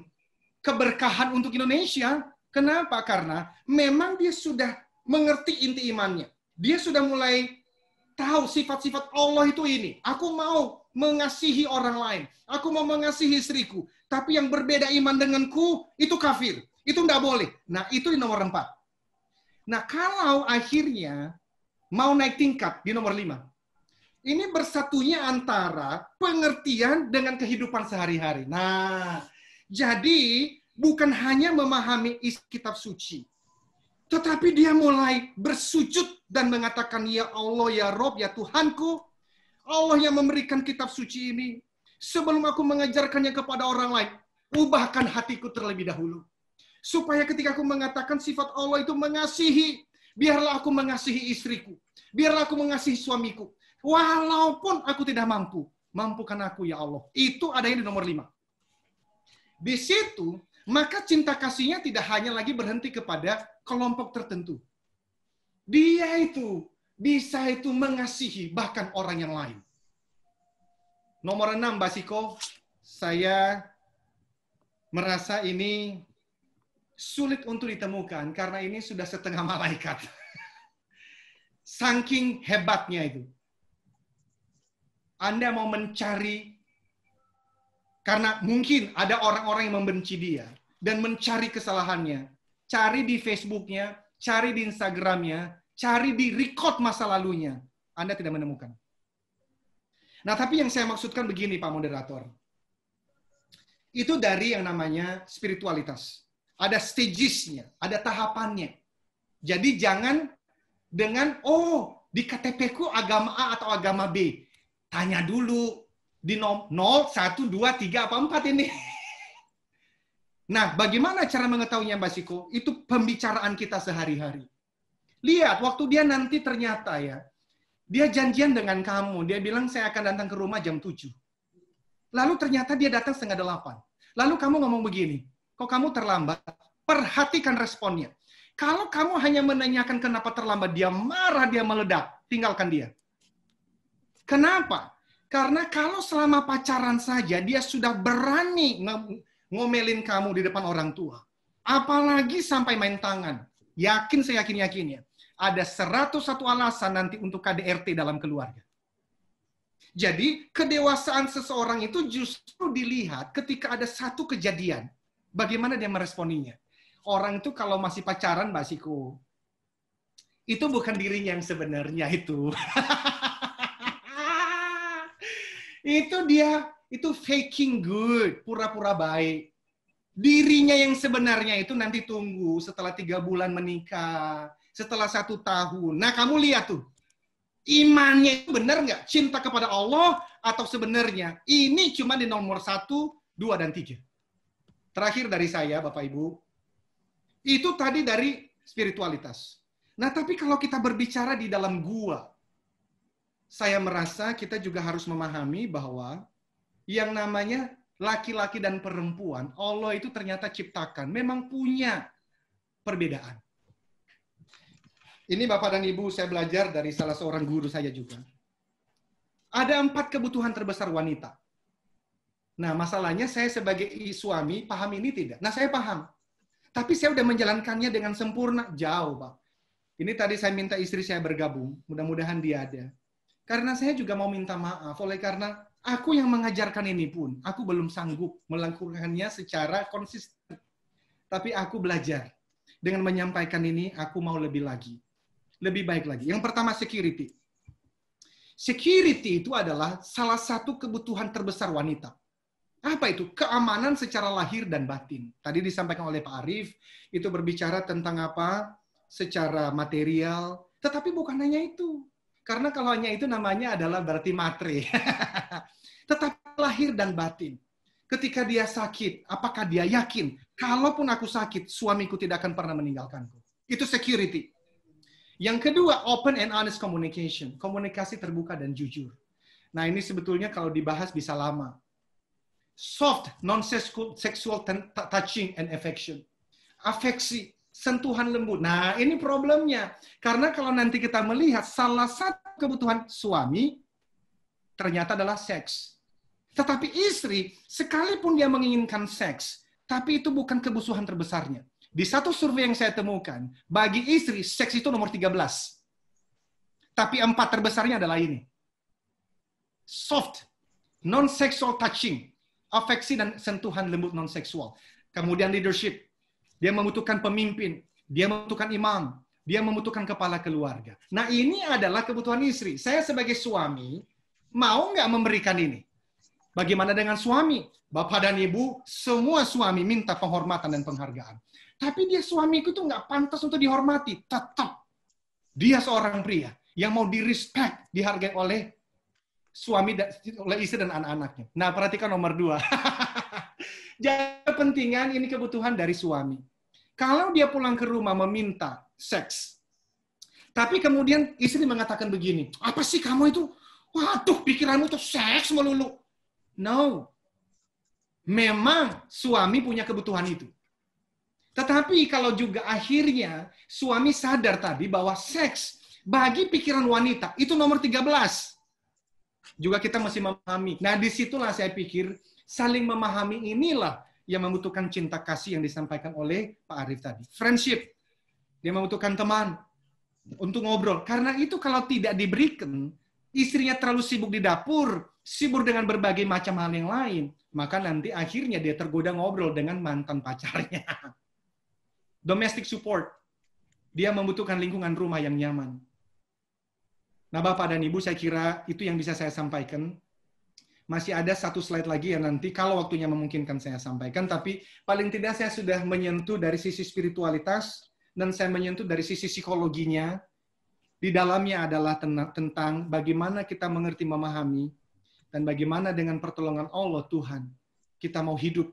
Speaker 1: keberkahan untuk Indonesia Kenapa? Karena memang dia sudah mengerti inti imannya. Dia sudah mulai tahu sifat-sifat Allah itu ini. Aku mau mengasihi orang lain. Aku mau mengasihi istriku. Tapi yang berbeda iman denganku, itu kafir. Itu tidak boleh. Nah, itu di nomor empat. Nah, kalau akhirnya mau naik tingkat di nomor lima. Ini bersatunya antara pengertian dengan kehidupan sehari-hari. Nah, jadi bukan hanya memahami kitab suci, tetapi dia mulai bersujud dan mengatakan, Ya Allah, Ya Rob, Ya Tuhanku, Allah yang memberikan kitab suci ini. Sebelum aku mengajarkannya kepada orang lain, ubahkan hatiku terlebih dahulu. Supaya ketika aku mengatakan sifat Allah itu mengasihi, biarlah aku mengasihi istriku, biarlah aku mengasihi suamiku. Walaupun aku tidak mampu, mampukan aku ya Allah. Itu ada di nomor lima. Di situ maka cinta kasihnya tidak hanya lagi berhenti kepada kelompok tertentu. Dia itu bisa itu mengasihi bahkan orang yang lain. Nomor enam, Basiko, saya merasa ini sulit untuk ditemukan karena ini sudah setengah malaikat. Saking hebatnya itu. Anda mau mencari karena mungkin ada orang-orang yang membenci dia dan mencari kesalahannya. Cari di Facebooknya, cari di Instagramnya, cari di record masa lalunya. Anda tidak menemukan. Nah, tapi yang saya maksudkan begini, Pak Moderator. Itu dari yang namanya spiritualitas. Ada stagesnya, ada tahapannya. Jadi jangan dengan, oh, di KTP ku agama A atau agama B. Tanya dulu, di nom 0, 1, 2, 3, apa 4 ini? Nah, bagaimana cara mengetahuinya Mbak Siko? Itu pembicaraan kita sehari-hari. Lihat, waktu dia nanti ternyata ya, dia janjian dengan kamu. Dia bilang, saya akan datang ke rumah jam 7. Lalu ternyata dia datang setengah delapan. Lalu kamu ngomong begini, kok kamu terlambat? Perhatikan responnya. Kalau kamu hanya menanyakan kenapa terlambat, dia marah, dia meledak. Tinggalkan dia. Kenapa? Karena kalau selama pacaran saja dia sudah berani ngomelin kamu di depan orang tua, apalagi sampai main tangan. Yakin saya yakin-yakinnya, ada 101 alasan nanti untuk KDRT dalam keluarga. Jadi, kedewasaan seseorang itu justru dilihat ketika ada satu kejadian, bagaimana dia meresponinya. Orang itu kalau masih pacaran, Mbak Siku, itu bukan dirinya yang sebenarnya itu. itu dia itu faking good, pura-pura baik. Dirinya yang sebenarnya itu nanti tunggu setelah tiga bulan menikah, setelah satu tahun. Nah, kamu lihat tuh, imannya itu benar nggak? Cinta kepada Allah atau sebenarnya ini cuma di nomor satu, dua, dan tiga. Terakhir dari saya, Bapak Ibu, itu tadi dari spiritualitas. Nah, tapi kalau kita berbicara di dalam gua, saya merasa kita juga harus memahami bahwa yang namanya laki-laki dan perempuan, Allah itu ternyata ciptakan, memang punya perbedaan. Ini Bapak dan Ibu saya belajar dari salah seorang guru saya juga. Ada empat kebutuhan terbesar wanita. Nah masalahnya saya sebagai suami paham ini tidak. Nah saya paham. Tapi saya sudah menjalankannya dengan sempurna. Jauh Pak. Ini tadi saya minta istri saya bergabung. Mudah-mudahan dia ada. Karena saya juga mau minta maaf. Oleh karena Aku yang mengajarkan ini pun, aku belum sanggup melakukannya secara konsisten. Tapi aku belajar. Dengan menyampaikan ini, aku mau lebih lagi. Lebih baik lagi. Yang pertama, security. Security itu adalah salah satu kebutuhan terbesar wanita apa itu keamanan secara lahir dan batin. Tadi disampaikan oleh Pak Arif itu berbicara tentang apa secara material, tetapi bukan hanya itu. Karena kalau hanya itu namanya adalah berarti materi. tetap lahir dan batin. Ketika dia sakit, apakah dia yakin, kalaupun aku sakit, suamiku tidak akan pernah meninggalkanku. Itu security. Yang kedua, open and honest communication. Komunikasi terbuka dan jujur. Nah ini sebetulnya kalau dibahas bisa lama. Soft, non-sexual touching and affection. Afeksi, sentuhan lembut. Nah ini problemnya. Karena kalau nanti kita melihat salah satu kebutuhan suami ternyata adalah seks. Tetapi istri, sekalipun dia menginginkan seks, tapi itu bukan kebusuhan terbesarnya. Di satu survei yang saya temukan, bagi istri, seks itu nomor 13. Tapi empat terbesarnya adalah ini. Soft, non-sexual touching, afeksi dan sentuhan lembut non sexual Kemudian leadership. Dia membutuhkan pemimpin, dia membutuhkan imam, dia membutuhkan kepala keluarga. Nah ini adalah kebutuhan istri. Saya sebagai suami, mau nggak memberikan ini? Bagaimana dengan suami? Bapak dan ibu, semua suami minta penghormatan dan penghargaan. Tapi dia suamiku itu nggak pantas untuk dihormati. Tetap. Dia seorang pria yang mau direspek, dihargai oleh suami, oleh istri dan anak-anaknya. Nah, perhatikan nomor dua. jadi kepentingan, ini kebutuhan dari suami. Kalau dia pulang ke rumah meminta seks, tapi kemudian istri mengatakan begini, apa sih kamu itu? Waduh, pikiranmu tuh seks melulu. No. Memang suami punya kebutuhan itu. Tetapi kalau juga akhirnya suami sadar tadi bahwa seks bagi pikiran wanita itu nomor 13. Juga kita masih memahami. Nah disitulah saya pikir saling memahami inilah yang membutuhkan cinta kasih yang disampaikan oleh Pak Arif tadi. Friendship. Dia membutuhkan teman untuk ngobrol. Karena itu kalau tidak diberikan, istrinya terlalu sibuk di dapur, sibuk dengan berbagai macam hal yang lain, maka nanti akhirnya dia tergoda ngobrol dengan mantan pacarnya. Domestic support. Dia membutuhkan lingkungan rumah yang nyaman. Nah, Bapak dan Ibu, saya kira itu yang bisa saya sampaikan. Masih ada satu slide lagi ya nanti kalau waktunya memungkinkan saya sampaikan, tapi paling tidak saya sudah menyentuh dari sisi spiritualitas dan saya menyentuh dari sisi psikologinya. Di dalamnya adalah tentang bagaimana kita mengerti memahami dan bagaimana dengan pertolongan Allah Tuhan, kita mau hidup,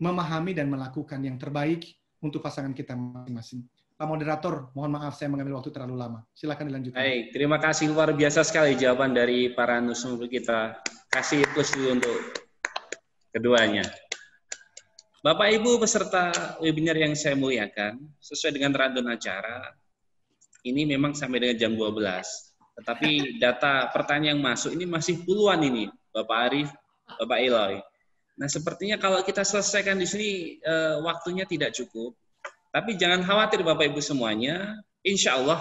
Speaker 1: memahami dan melakukan yang terbaik untuk pasangan kita masing-masing. Pak Moderator, mohon maaf saya mengambil waktu terlalu lama. Silakan dilanjutkan.
Speaker 3: Baik, terima kasih luar biasa sekali jawaban dari para nusul kita. Kasih plus dulu untuk keduanya. Bapak Ibu peserta webinar yang saya muliakan, sesuai dengan rundown acara, ini memang sampai dengan jam 12. Tetapi data pertanyaan yang masuk ini masih puluhan ini, Bapak Arif, Bapak Eloy. Nah, sepertinya kalau kita selesaikan di sini e, waktunya tidak cukup. Tapi jangan khawatir Bapak Ibu semuanya, insya Allah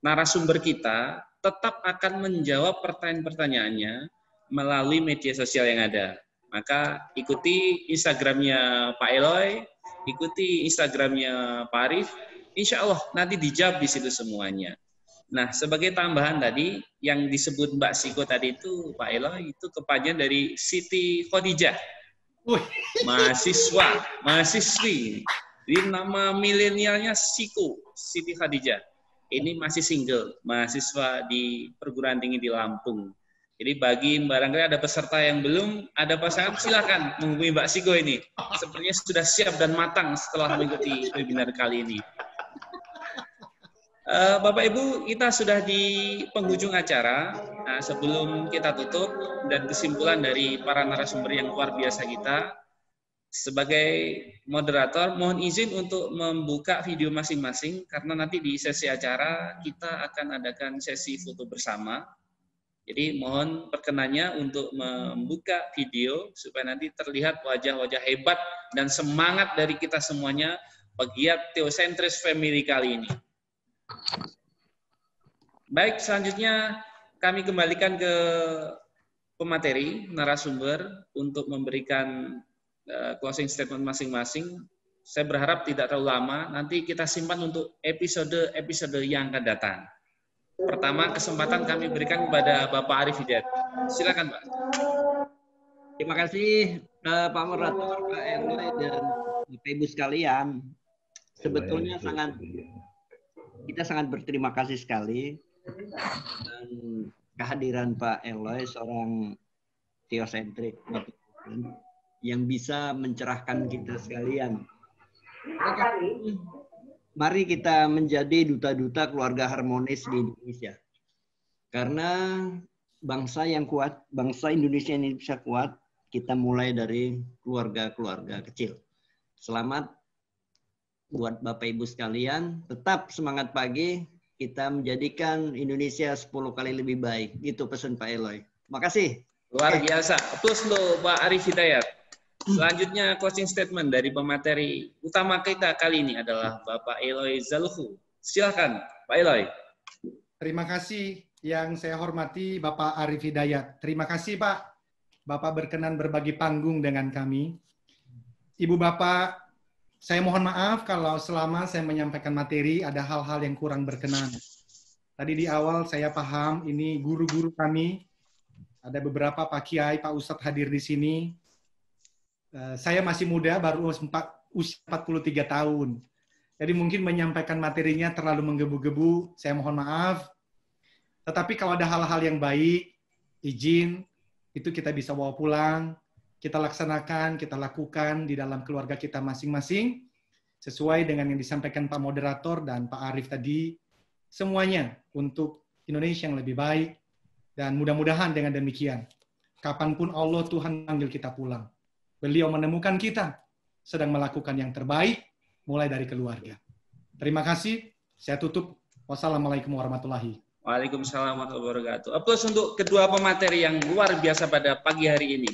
Speaker 3: narasumber kita tetap akan menjawab pertanyaan-pertanyaannya melalui media sosial yang ada. Maka ikuti Instagramnya Pak Eloy, ikuti Instagramnya Pak Arif, insya Allah nanti dijawab di situ semuanya. Nah, sebagai tambahan tadi yang disebut Mbak Siko tadi itu Pak Elo itu kepanjangan dari Siti Khadijah. Mahasiswa, mahasiswi. Jadi nama milenialnya Siko, Siti Khadijah. Ini masih single, mahasiswa di perguruan tinggi di Lampung. Jadi bagi barangkali ada peserta yang belum ada pasangan silakan menghubungi Mbak Sigo ini. Sepertinya sudah siap dan matang setelah mengikuti webinar kali ini. Eh, Bapak Ibu, kita sudah di penghujung acara. Nah, sebelum kita tutup dan kesimpulan dari para narasumber yang luar biasa kita, sebagai moderator mohon izin untuk membuka video masing-masing karena nanti di sesi acara kita akan adakan sesi foto bersama. Jadi mohon perkenannya untuk membuka video supaya nanti terlihat wajah-wajah hebat dan semangat dari kita semuanya pegiat teosentris family kali ini. Baik, selanjutnya kami kembalikan ke pemateri, narasumber, untuk memberikan eh, closing statement masing-masing. Saya berharap tidak terlalu lama, nanti kita simpan untuk episode-episode yang akan datang. Pertama, kesempatan kami berikan kepada Bapak Arif Hidayat. Silakan,
Speaker 4: Pak. Terima kasih eh, Pak Murator, Pak RW, dan Bapak Ibu sekalian. Sebetulnya sangat kita sangat berterima kasih sekali dan kehadiran Pak Eloy seorang teosentrik yang bisa mencerahkan kita sekalian. Mari kita menjadi duta-duta keluarga harmonis di Indonesia. Karena bangsa yang kuat, bangsa Indonesia ini bisa kuat, kita mulai dari keluarga-keluarga kecil. Selamat buat Bapak Ibu sekalian, tetap semangat pagi, kita menjadikan Indonesia 10 kali lebih baik. Gitu pesan Pak Eloy. Makasih. Luar biasa. Terus lo Pak Arif Hidayat.
Speaker 3: Selanjutnya closing statement dari pemateri utama kita kali ini adalah Bapak Eloy Zaluhu. Silakan Pak Eloy.
Speaker 1: Terima kasih yang saya hormati Bapak Arif Hidayat. Terima kasih Pak Bapak berkenan berbagi panggung dengan kami. Ibu Bapak saya mohon maaf kalau selama saya menyampaikan materi ada hal-hal yang kurang berkenan. Tadi di awal saya paham ini guru-guru kami, ada beberapa Pak Kiai, Pak Ustadz hadir di sini. Eh, saya masih muda, baru usia 43 tahun. Jadi mungkin menyampaikan materinya terlalu menggebu-gebu, saya mohon maaf. Tetapi kalau ada hal-hal yang baik, izin, itu kita bisa bawa pulang, kita laksanakan, kita lakukan di dalam keluarga kita masing-masing sesuai dengan yang disampaikan Pak Moderator dan Pak Arief tadi, semuanya untuk Indonesia yang lebih baik dan mudah-mudahan dengan demikian, kapanpun Allah Tuhan panggil kita pulang, beliau menemukan kita sedang melakukan yang terbaik mulai dari keluarga. Terima kasih. Saya tutup. Wassalamualaikum warahmatullahi
Speaker 3: Waalaikumsalam warahmatullahi wabarakatuh. Aplaus untuk kedua pemateri yang luar biasa pada pagi hari ini.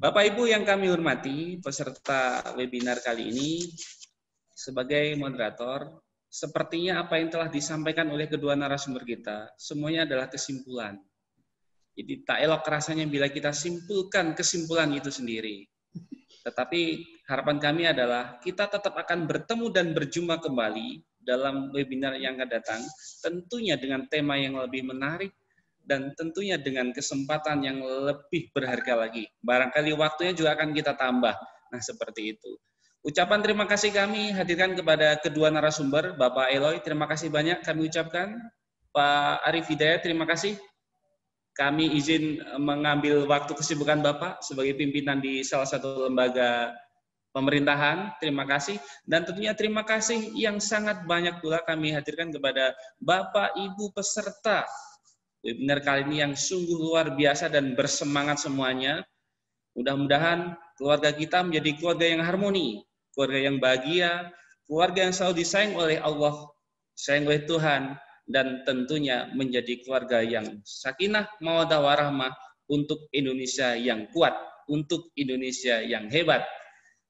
Speaker 3: Bapak Ibu yang kami hormati, peserta webinar kali ini sebagai moderator, sepertinya apa yang telah disampaikan oleh kedua narasumber kita, semuanya adalah kesimpulan. Jadi tak elok rasanya bila kita simpulkan kesimpulan itu sendiri. Tetapi harapan kami adalah kita tetap akan bertemu dan berjumpa kembali dalam webinar yang akan datang, tentunya dengan tema yang lebih menarik dan tentunya dengan kesempatan yang lebih berharga lagi. Barangkali waktunya juga akan kita tambah. Nah, seperti itu. Ucapan terima kasih kami hadirkan kepada kedua narasumber, Bapak Eloy, terima kasih banyak kami ucapkan. Pak Arif Hidayat, terima kasih. Kami izin mengambil waktu kesibukan Bapak sebagai pimpinan di salah satu lembaga pemerintahan. Terima kasih. Dan tentunya terima kasih yang sangat banyak pula kami hadirkan kepada Bapak Ibu peserta webinar kali ini yang sungguh luar biasa dan bersemangat semuanya. Mudah-mudahan keluarga kita menjadi keluarga yang harmoni, keluarga yang bahagia, keluarga yang selalu disayang oleh Allah, sayang oleh Tuhan, dan tentunya menjadi keluarga yang sakinah, mawadah, warahmah untuk Indonesia yang kuat, untuk Indonesia yang hebat.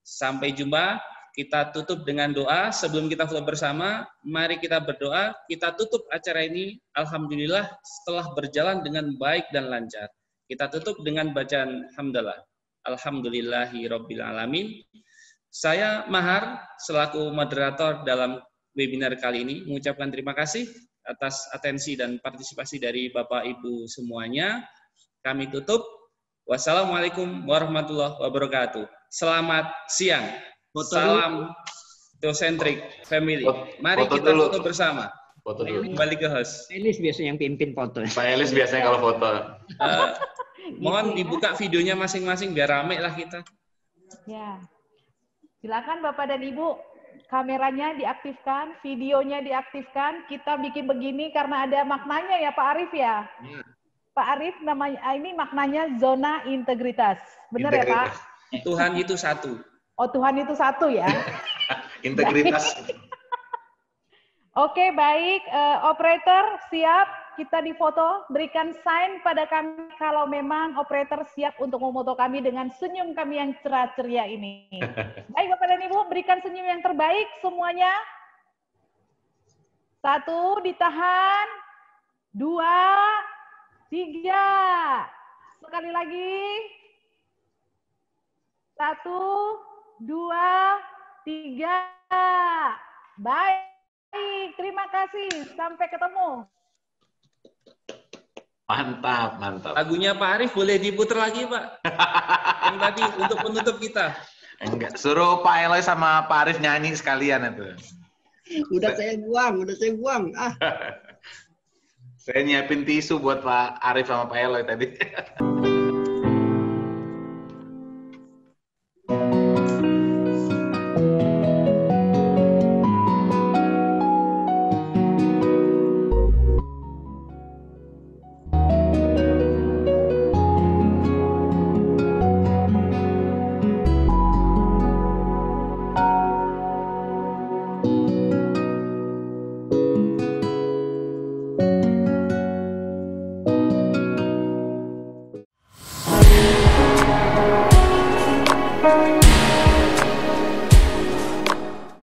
Speaker 3: Sampai jumpa kita tutup dengan doa. Sebelum kita foto bersama, mari kita berdoa. Kita tutup acara ini, Alhamdulillah, setelah berjalan dengan baik dan lancar. Kita tutup dengan bacaan Alhamdulillah. Alhamdulillahi Rabbil Alamin. Saya Mahar, selaku moderator dalam webinar kali ini, mengucapkan terima kasih atas atensi dan partisipasi dari Bapak Ibu semuanya. Kami tutup. Wassalamualaikum warahmatullahi wabarakatuh. Selamat siang. Foto Salam dosentrik family. Mari foto kita dulu. foto
Speaker 4: bersama. Foto dulu. Kembali ke host. Elis biasanya yang pimpin foto. Pak Elis biasanya kalau foto.
Speaker 3: Uh,
Speaker 5: mohon dibuka
Speaker 3: videonya masing-masing biar rame lah kita.
Speaker 5: Ya. Silakan Bapak dan Ibu, kameranya diaktifkan, videonya diaktifkan. Kita bikin begini karena ada maknanya ya Pak Arif ya. ya. Pak Arif namanya ini maknanya zona integritas. Benar ya Pak?
Speaker 3: Tuhan itu satu.
Speaker 5: Oh Tuhan itu satu ya.
Speaker 3: Integritas.
Speaker 5: Oke baik, uh, operator siap kita difoto. Berikan sign pada kami kalau memang operator siap untuk memoto kami dengan senyum kami yang cerah ceria ini. baik Bapak dan Ibu, berikan senyum yang terbaik semuanya. Satu, ditahan. Dua, tiga. Sekali lagi. Satu, dua, tiga. Baik, terima kasih. Sampai ketemu.
Speaker 3: Mantap, mantap. Lagunya Pak Arif boleh diputar lagi, Pak. Yang tadi untuk penutup kita. Enggak, suruh Pak Eloy sama Pak Arif nyanyi sekalian itu.
Speaker 4: Udah saya buang, udah saya buang. Ah.
Speaker 3: saya nyiapin tisu buat Pak
Speaker 5: Arif sama Pak Eloy tadi.